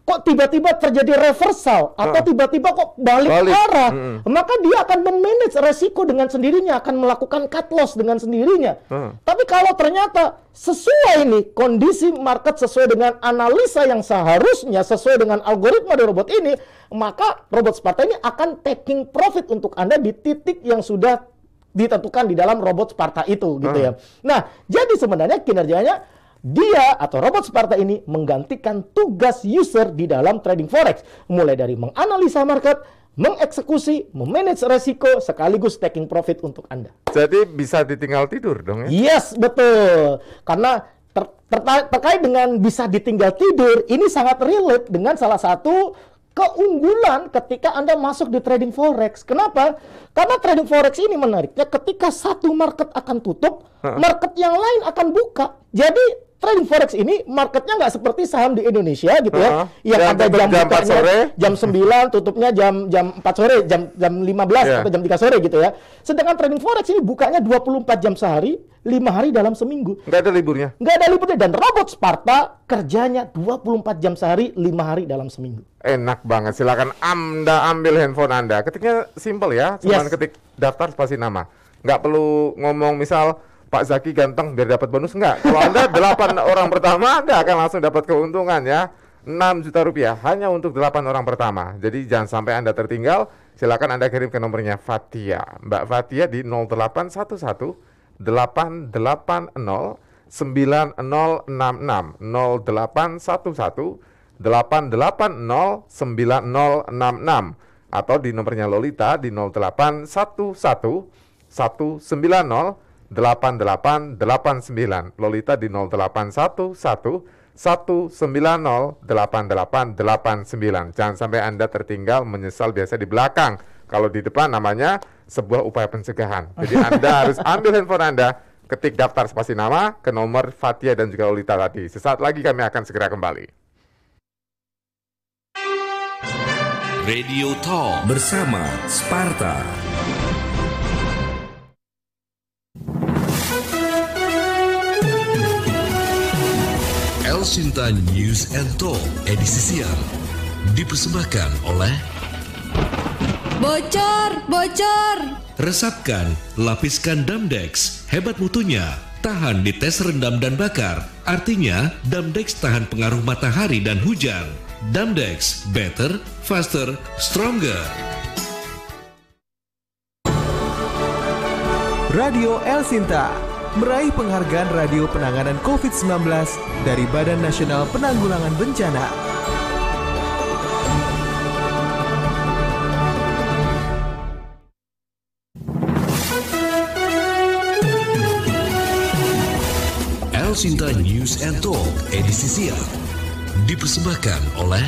kok tiba-tiba terjadi reversal atau tiba-tiba kok balik, balik. arah, mm -hmm. maka dia akan memanage resiko dengan sendirinya, akan melakukan cut loss dengan sendirinya. Mm. Tapi kalau ternyata sesuai ini kondisi market sesuai dengan analisa yang seharusnya sesuai dengan algoritma dari robot ini, maka robot Sparta ini akan taking profit untuk Anda di titik yang sudah ditentukan di dalam robot Sparta itu gitu ya. Hmm. Nah, jadi sebenarnya kinerjanya dia atau robot Sparta ini menggantikan tugas user di dalam trading forex, mulai dari menganalisa market, mengeksekusi, memanage resiko sekaligus taking profit untuk Anda. Jadi bisa ditinggal tidur dong ya? Yes, betul. Karena ter ter terkait dengan bisa ditinggal tidur, ini sangat relate dengan salah satu keunggulan ketika Anda masuk di trading forex. Kenapa? Karena trading forex ini menariknya ketika satu market akan tutup, market yang lain akan buka. Jadi trading forex ini marketnya nggak seperti saham di Indonesia gitu ya. Uh-huh. Yang ada jam, jam 4 sore, jam 9, tutupnya jam jam 4 sore, jam jam 15 yeah. atau jam 3 sore gitu ya. Sedangkan trading forex ini bukanya 24 jam sehari, 5 hari dalam seminggu. Enggak ada liburnya. Enggak ada liburnya dan robot Sparta kerjanya 24 jam sehari, 5 hari dalam seminggu. Enak banget. Silakan Anda ambil handphone Anda. Ketiknya simple ya, cuma yes. ketik daftar spasi nama. Enggak perlu ngomong misal Pak Zaki ganteng biar dapat bonus enggak? Kalau Anda 8 orang pertama Anda akan langsung dapat keuntungan ya. 6 juta rupiah hanya untuk 8 orang pertama. Jadi jangan sampai Anda tertinggal. Silakan Anda kirim ke nomornya Fatia. Mbak Fatia di 0811 880 9066 0811 880 9066 atau di nomornya Lolita di 0811 190 8889 Lolita di 0811 1908889. Jangan sampai Anda tertinggal menyesal biasa di belakang. Kalau di depan namanya sebuah upaya pencegahan. Jadi Anda harus ambil handphone Anda, ketik daftar spasi nama ke nomor Fatia dan juga Lolita tadi. Sesaat lagi kami akan segera kembali. Radio Talk bersama Sparta. Sinta News and Talk edisi siang dipersembahkan oleh Bocor, bocor. Resapkan, lapiskan Damdex. Hebat mutunya, tahan di tes rendam dan bakar. Artinya, Damdex tahan pengaruh matahari dan hujan. Damdex, better, faster, stronger. Radio El Sinta meraih penghargaan Radio Penanganan COVID-19 dari Badan Nasional Penanggulangan Bencana. El Sinta News and Talk edisi siang dipersembahkan oleh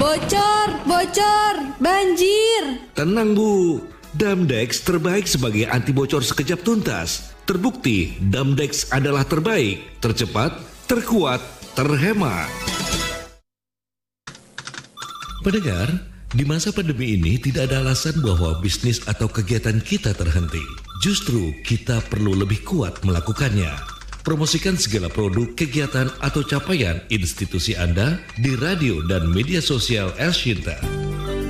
Bocor, bocor, banjir. Tenang Bu, Damdex terbaik sebagai anti bocor sekejap tuntas Terbukti Damdex adalah terbaik, tercepat, terkuat, terhemat. Pendengar, di masa pandemi ini tidak ada alasan bahwa bisnis atau kegiatan kita terhenti. Justru kita perlu lebih kuat melakukannya. Promosikan segala produk, kegiatan, atau capaian institusi Anda di radio dan media sosial Elshinta.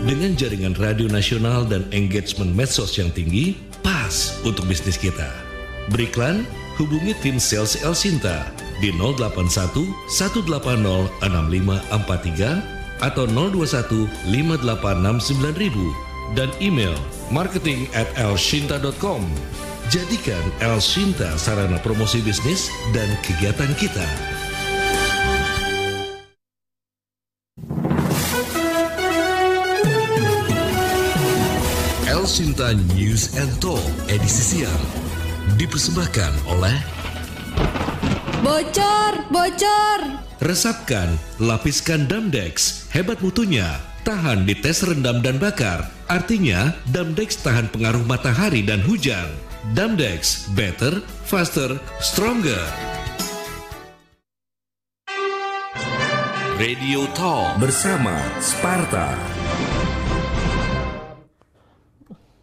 Dengan jaringan radio nasional dan engagement medsos yang tinggi, pas untuk bisnis kita. Beriklan, hubungi tim sales El Sinta di 081 180 6543 atau 021 586 dan email marketing at elshinta.com. Jadikan El Sinta sarana promosi bisnis dan kegiatan kita. El Sinta News and Talk edisi siang dipersembahkan oleh Bocor, bocor. Resapkan, lapiskan Damdex. Hebat mutunya, tahan di tes rendam dan bakar. Artinya, Damdex tahan pengaruh matahari dan hujan. Damdex, better, faster, stronger. Radio Talk bersama Sparta.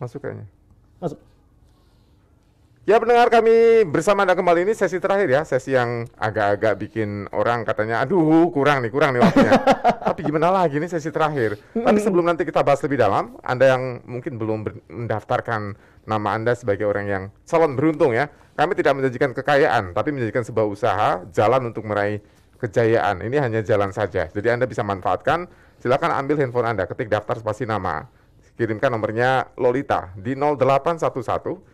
Masuk kayaknya. Masuk. Ya pendengar kami bersama Anda kembali ini sesi terakhir ya Sesi yang agak-agak bikin orang katanya Aduh kurang nih, kurang nih waktunya Tapi gimana lagi nih sesi terakhir Tapi sebelum nanti kita bahas lebih dalam Anda yang mungkin belum mendaftarkan nama Anda sebagai orang yang calon beruntung ya Kami tidak menjanjikan kekayaan Tapi menjanjikan sebuah usaha, jalan untuk meraih kejayaan Ini hanya jalan saja Jadi Anda bisa manfaatkan Silahkan ambil handphone Anda, ketik daftar spasi nama Kirimkan nomornya Lolita di 0811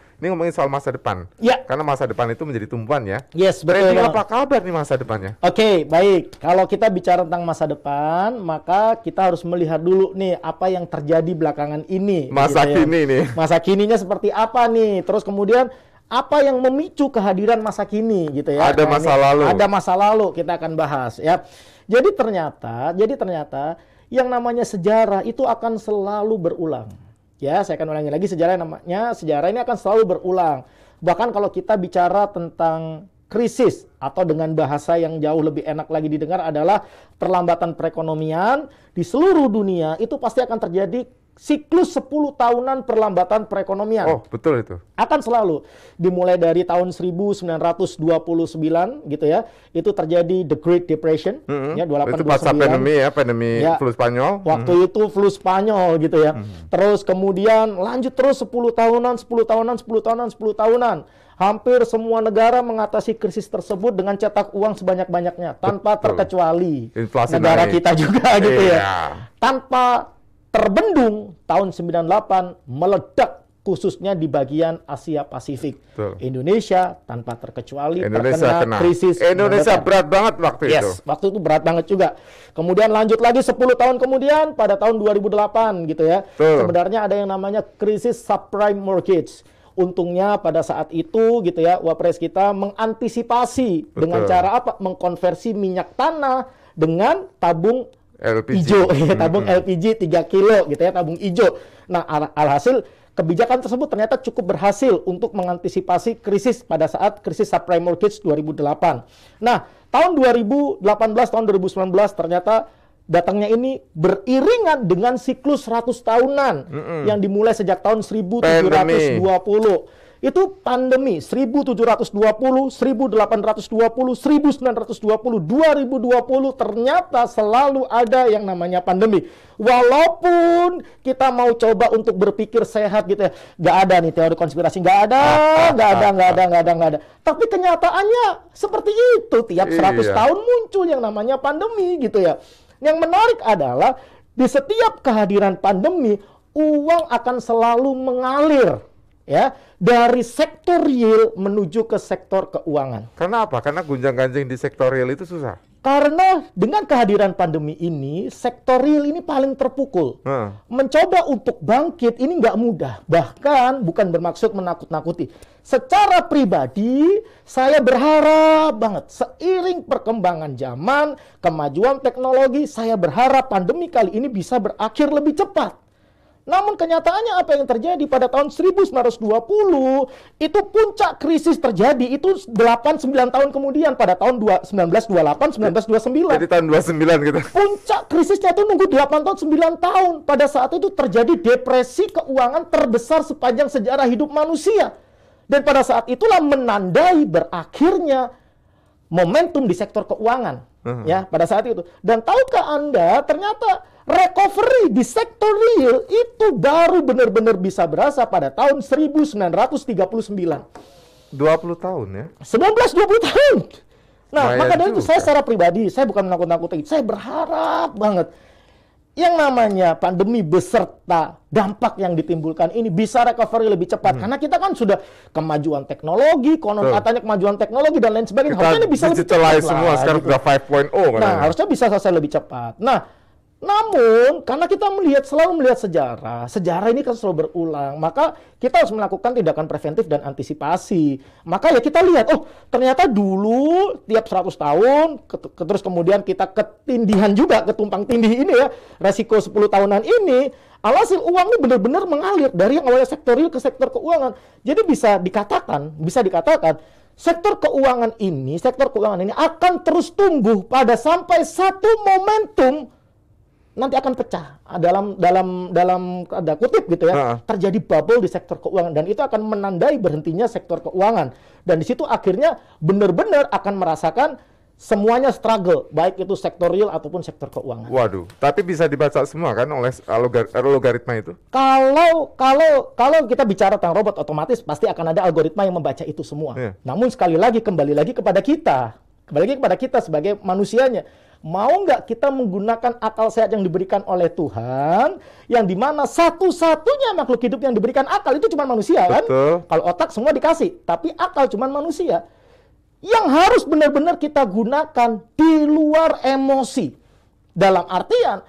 Ini ngomongin soal masa depan. Ya. Karena masa depan itu menjadi tumpuan ya. Yes, betul. Trading apa kabar nih masa depannya? Oke, okay, baik. Kalau kita bicara tentang masa depan, maka kita harus melihat dulu nih apa yang terjadi belakangan ini. Masa gitu ya. kini nih. Masa kininya seperti apa nih? Terus kemudian apa yang memicu kehadiran masa kini gitu ya. Ada nah, masa ini, lalu. Ada masa lalu kita akan bahas ya. Jadi ternyata, jadi ternyata yang namanya sejarah itu akan selalu berulang. Ya, saya akan ulangi lagi sejarah namanya sejarah ini akan selalu berulang. Bahkan kalau kita bicara tentang krisis atau dengan bahasa yang jauh lebih enak lagi didengar adalah perlambatan perekonomian di seluruh dunia itu pasti akan terjadi siklus 10 tahunan perlambatan perekonomian. Oh, betul itu. Akan selalu dimulai dari tahun 1929 gitu ya. Itu terjadi the Great Depression mm -hmm. ya 28 Itu pasca pandemi ya, pandemi ya, flu Spanyol. Waktu mm -hmm. itu flu Spanyol gitu ya. Mm -hmm. Terus kemudian lanjut terus 10 tahunan, 10 tahunan, 10 tahunan, 10 tahunan. Hampir semua negara mengatasi krisis tersebut dengan cetak uang sebanyak-banyaknya tanpa terkecuali Inflasi negara naik. kita juga gitu ya. iya. ya. Tanpa terbendung tahun 98 meledak khususnya di bagian Asia Pasifik. Betul. Indonesia tanpa terkecuali Indonesia terkena kena. krisis. Indonesia berat banget waktu yes, itu. waktu itu berat banget juga. Kemudian lanjut lagi 10 tahun kemudian pada tahun 2008 gitu ya. Betul. Sebenarnya ada yang namanya krisis subprime mortgage. Untungnya pada saat itu gitu ya, Wapres kita mengantisipasi Betul. dengan cara apa? Mengkonversi minyak tanah dengan tabung LPG. hijau, ya, tabung LPG 3 kilo gitu ya, tabung ijo. Nah, alhasil kebijakan tersebut ternyata cukup berhasil untuk mengantisipasi krisis pada saat krisis subprime mortgage 2008. Nah, tahun 2018 tahun 2019 ternyata datangnya ini beriringan dengan siklus 100 tahunan mm -mm. yang dimulai sejak tahun 1720. Pandemi. Itu pandemi 1720, 1820, 1920, 2020 ternyata selalu ada yang namanya pandemi. Walaupun kita mau coba untuk berpikir sehat gitu ya. Gak ada nih teori konspirasi, gak ada, gak ada, gak ada, gak ada, gak ada. Tapi kenyataannya seperti itu. Tiap 100 iya. tahun muncul yang namanya pandemi gitu ya. Yang menarik adalah di setiap kehadiran pandemi, uang akan selalu mengalir ya dari sektor real menuju ke sektor keuangan. Karena apa? Karena gunjang-ganjing di sektor real itu susah. Karena dengan kehadiran pandemi ini, sektor real ini paling terpukul. Hmm. Mencoba untuk bangkit ini nggak mudah. Bahkan bukan bermaksud menakut-nakuti. Secara pribadi, saya berharap banget seiring perkembangan zaman, kemajuan teknologi, saya berharap pandemi kali ini bisa berakhir lebih cepat. Namun kenyataannya apa yang terjadi pada tahun 1920 itu puncak krisis terjadi itu 8 9 tahun kemudian pada tahun 1928 1929. Jadi tahun 29 gitu. Puncak krisisnya itu nunggu 8 tahun 9 tahun. Pada saat itu terjadi depresi keuangan terbesar sepanjang sejarah hidup manusia. Dan pada saat itulah menandai berakhirnya momentum di sektor keuangan. Uh hmm. -huh. Ya, pada saat itu. Dan tahukah Anda ternyata recovery di sektor real itu baru benar-benar bisa berasa pada tahun 1939. 20 tahun ya? 19-20 tahun. Nah, Maya maka dari itu saya secara pribadi, saya bukan menakut-nakuti, saya berharap banget yang namanya pandemi beserta dampak yang ditimbulkan ini bisa recovery lebih cepat hmm. karena kita kan sudah kemajuan teknologi konon Tuh. katanya kemajuan teknologi dan lain sebagainya kita harusnya ini bisa lebih cepat semua lah, sekarang gitu. udah 5.0 nah harusnya bisa selesai lebih cepat nah namun, karena kita melihat selalu melihat sejarah, sejarah ini kan selalu berulang, maka kita harus melakukan tindakan preventif dan antisipasi. Maka ya kita lihat, oh ternyata dulu tiap 100 tahun, ke terus kemudian kita ketindihan juga, ketumpang tindih ini ya, resiko 10 tahunan ini, alhasil uang ini benar-benar mengalir dari yang awalnya sektor real ke sektor keuangan. Jadi bisa dikatakan, bisa dikatakan, sektor keuangan ini, sektor keuangan ini akan terus tumbuh pada sampai satu momentum nanti akan pecah ah, dalam dalam dalam ada kutip gitu ya ha. terjadi bubble di sektor keuangan dan itu akan menandai berhentinya sektor keuangan dan di situ akhirnya benar-benar akan merasakan semuanya struggle, baik itu sektor real ataupun sektor keuangan. Waduh, tapi bisa dibaca semua kan oleh logar logaritma itu? Kalau kalau kalau kita bicara tentang robot otomatis pasti akan ada algoritma yang membaca itu semua. Yeah. Namun sekali lagi kembali lagi kepada kita, kembali lagi kepada kita sebagai manusianya Mau nggak kita menggunakan akal sehat yang diberikan oleh Tuhan, yang dimana satu-satunya makhluk hidup yang diberikan akal itu cuma manusia kan? Betul. kan? Kalau otak semua dikasih, tapi akal cuma manusia. Yang harus benar-benar kita gunakan di luar emosi. Dalam artian,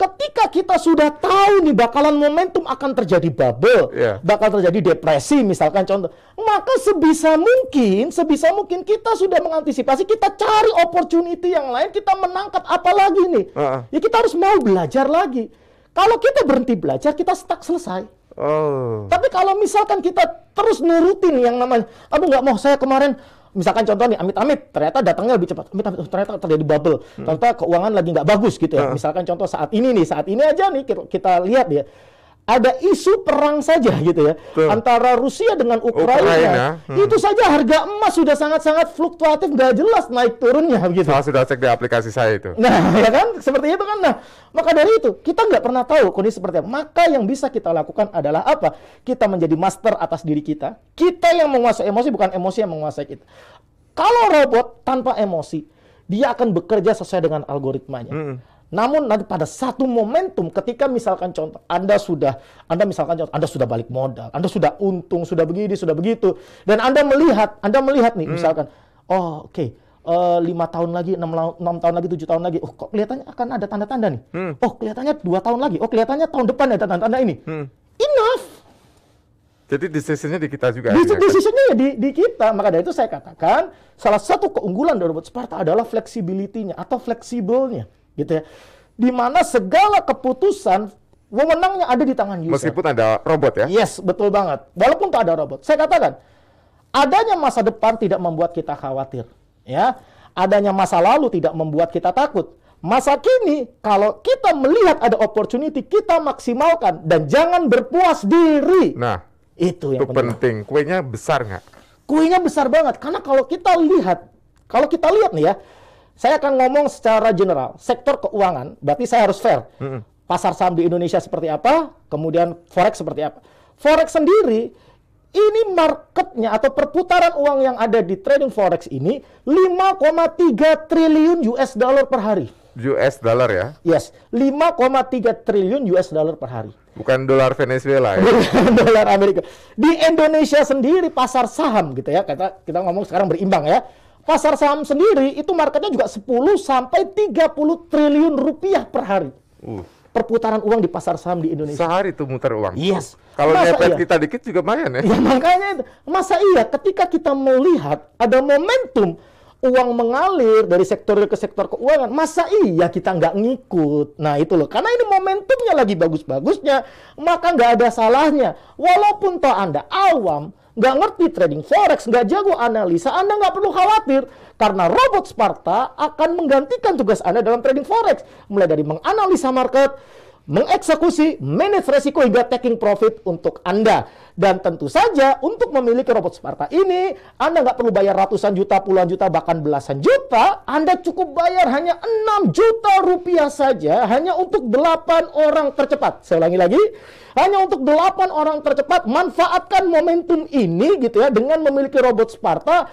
ketika kita sudah tahu nih bakalan momentum akan terjadi bubble, yeah. bakal terjadi depresi misalkan contoh, maka sebisa mungkin, sebisa mungkin kita sudah mengantisipasi, kita cari opportunity yang lain, kita menangkap apa lagi nih? Uh -uh. Ya kita harus mau belajar lagi. Kalau kita berhenti belajar, kita stuck selesai. Oh. Tapi kalau misalkan kita terus nurutin yang namanya, aduh nggak mau saya kemarin misalkan contoh nih amit-amit ternyata datangnya lebih cepat amit-amit oh, ternyata terjadi bubble hmm. ternyata keuangan lagi nggak bagus gitu ya hmm. misalkan contoh saat ini nih saat ini aja nih kita lihat ya ada isu perang saja gitu ya Tuh. antara Rusia dengan Ukraina, Ukraina. Hmm. itu saja harga emas sudah sangat-sangat fluktuatif nggak jelas naik turunnya begitu. Saya sudah cek di aplikasi saya itu. Nah ya kan seperti itu kan nah maka dari itu kita nggak pernah tahu kondisi seperti apa. Maka yang bisa kita lakukan adalah apa? Kita menjadi master atas diri kita. Kita yang menguasai emosi bukan emosi yang menguasai kita. Kalau robot tanpa emosi dia akan bekerja sesuai dengan algoritmanya. -hmm. Namun nanti pada satu momentum ketika misalkan contoh Anda sudah Anda misalkan contoh Anda sudah balik modal, Anda sudah untung, sudah begini, sudah begitu dan Anda melihat, Anda melihat nih hmm. misalkan oh oke okay, eh, lima tahun lagi, enam, enam tahun lagi, tujuh tahun lagi. Oh, kok kelihatannya akan ada tanda-tanda nih. Hmm. Oh, kelihatannya dua tahun lagi. Oh, kelihatannya tahun depan ada tanda-tanda ini. Hmm. Enough. Jadi decisionnya di kita juga. Dec decisionnya ya di, di kita. Maka dari itu saya katakan salah satu keunggulan dari robot Sparta adalah fleksibilitinya atau fleksibelnya gitu ya. Di mana segala keputusan wewenangnya ada di tangan user. Meskipun ada robot ya? Yes, betul banget. Walaupun tak ada robot. Saya katakan, adanya masa depan tidak membuat kita khawatir. ya Adanya masa lalu tidak membuat kita takut. Masa kini, kalau kita melihat ada opportunity, kita maksimalkan. Dan jangan berpuas diri. Nah, itu yang penting. penting. Kuenya besar nggak? Kuenya besar banget. Karena kalau kita lihat, kalau kita lihat nih ya, saya akan ngomong secara general, sektor keuangan, berarti saya harus fair. Mm -hmm. Pasar saham di Indonesia seperti apa, kemudian forex seperti apa. Forex sendiri ini marketnya atau perputaran uang yang ada di trading forex ini 5,3 triliun US dollar per hari. US dollar ya? Yes, 5,3 triliun US dollar per hari. Bukan dolar Venezuela ya? Bukan dolar Amerika. Di Indonesia sendiri pasar saham gitu ya, kita kita ngomong sekarang berimbang ya Pasar saham sendiri itu marketnya juga 10 sampai 30 triliun rupiah per hari. Uh. Perputaran uang di pasar saham di Indonesia. Sehari itu muter uang. Yes. Kalau nyepet iya? kita dikit juga main ya. Ya makanya itu. Masa iya ketika kita melihat ada momentum uang mengalir dari sektor ke sektor keuangan, masa iya kita nggak ngikut? Nah itu loh, karena ini momentumnya lagi bagus-bagusnya, maka nggak ada salahnya. Walaupun toh Anda awam, nggak ngerti trading forex, nggak jago analisa, Anda nggak perlu khawatir. Karena robot Sparta akan menggantikan tugas Anda dalam trading forex. Mulai dari menganalisa market, mengeksekusi, manage resiko hingga taking profit untuk Anda. Dan tentu saja untuk memiliki robot Sparta ini, Anda nggak perlu bayar ratusan juta, puluhan juta, bahkan belasan juta. Anda cukup bayar hanya 6 juta rupiah saja hanya untuk 8 orang tercepat. Saya ulangi lagi, hanya untuk 8 orang tercepat manfaatkan momentum ini gitu ya dengan memiliki robot Sparta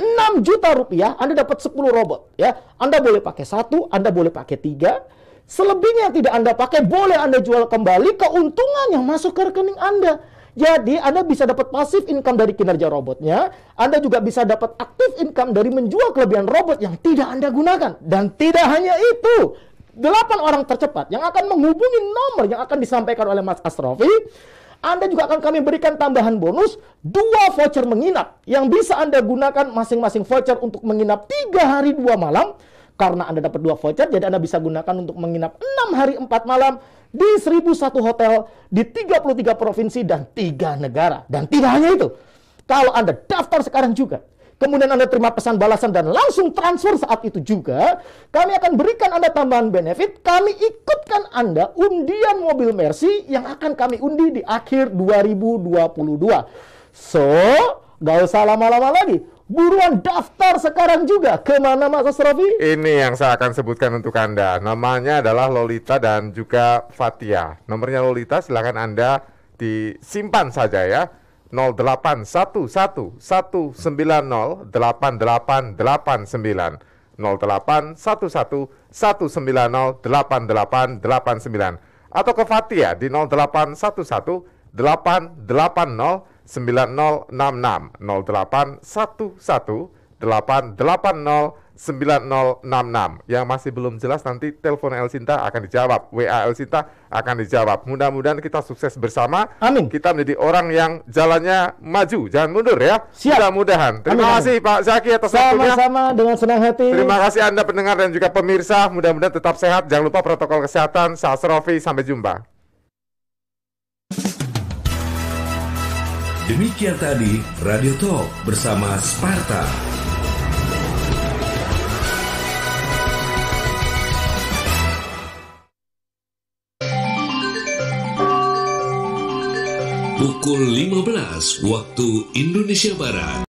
6 juta rupiah Anda dapat 10 robot ya. Anda boleh pakai satu, Anda boleh pakai tiga Selebihnya yang tidak Anda pakai, boleh Anda jual kembali keuntungan yang masuk ke rekening Anda. Jadi Anda bisa dapat pasif income dari kinerja robotnya, Anda juga bisa dapat aktif income dari menjual kelebihan robot yang tidak Anda gunakan. Dan tidak hanya itu, delapan orang tercepat yang akan menghubungi nomor yang akan disampaikan oleh Mas Astrofi, anda juga akan kami berikan tambahan bonus dua voucher menginap yang bisa Anda gunakan masing-masing voucher untuk menginap tiga hari dua malam karena Anda dapat dua voucher, jadi Anda bisa gunakan untuk menginap 6 hari 4 malam di 1001 hotel di 33 provinsi dan 3 negara. Dan tidak hanya itu, kalau Anda daftar sekarang juga, kemudian Anda terima pesan balasan dan langsung transfer saat itu juga, kami akan berikan Anda tambahan benefit, kami ikutkan Anda undian mobil Mercy yang akan kami undi di akhir 2022. So, gak usah lama-lama lagi. Buruan daftar sekarang juga. Kemana Mas Asrofi? Ini yang saya akan sebutkan untuk Anda. Namanya adalah Lolita dan juga Fatia. Nomornya Lolita silahkan Anda disimpan saja ya. 0811119088889 0811119088889 atau ke Fatia di 0811880 9066 sembilan nol 880 9066 yang masih belum jelas nanti telepon El Sinta akan dijawab WA El Sinta akan dijawab mudah-mudahan kita sukses bersama amin kita menjadi orang yang jalannya maju jangan mundur ya Siap. mudah-mudahan terima amin, kasih Pak Zaki atas waktunya sama-sama dengan senang hati terima kasih Anda pendengar dan juga pemirsa mudah-mudahan tetap sehat jangan lupa protokol kesehatan Sasrofi sampai jumpa Demikian tadi Radio Talk bersama Sparta. Pukul 15 waktu Indonesia Barat.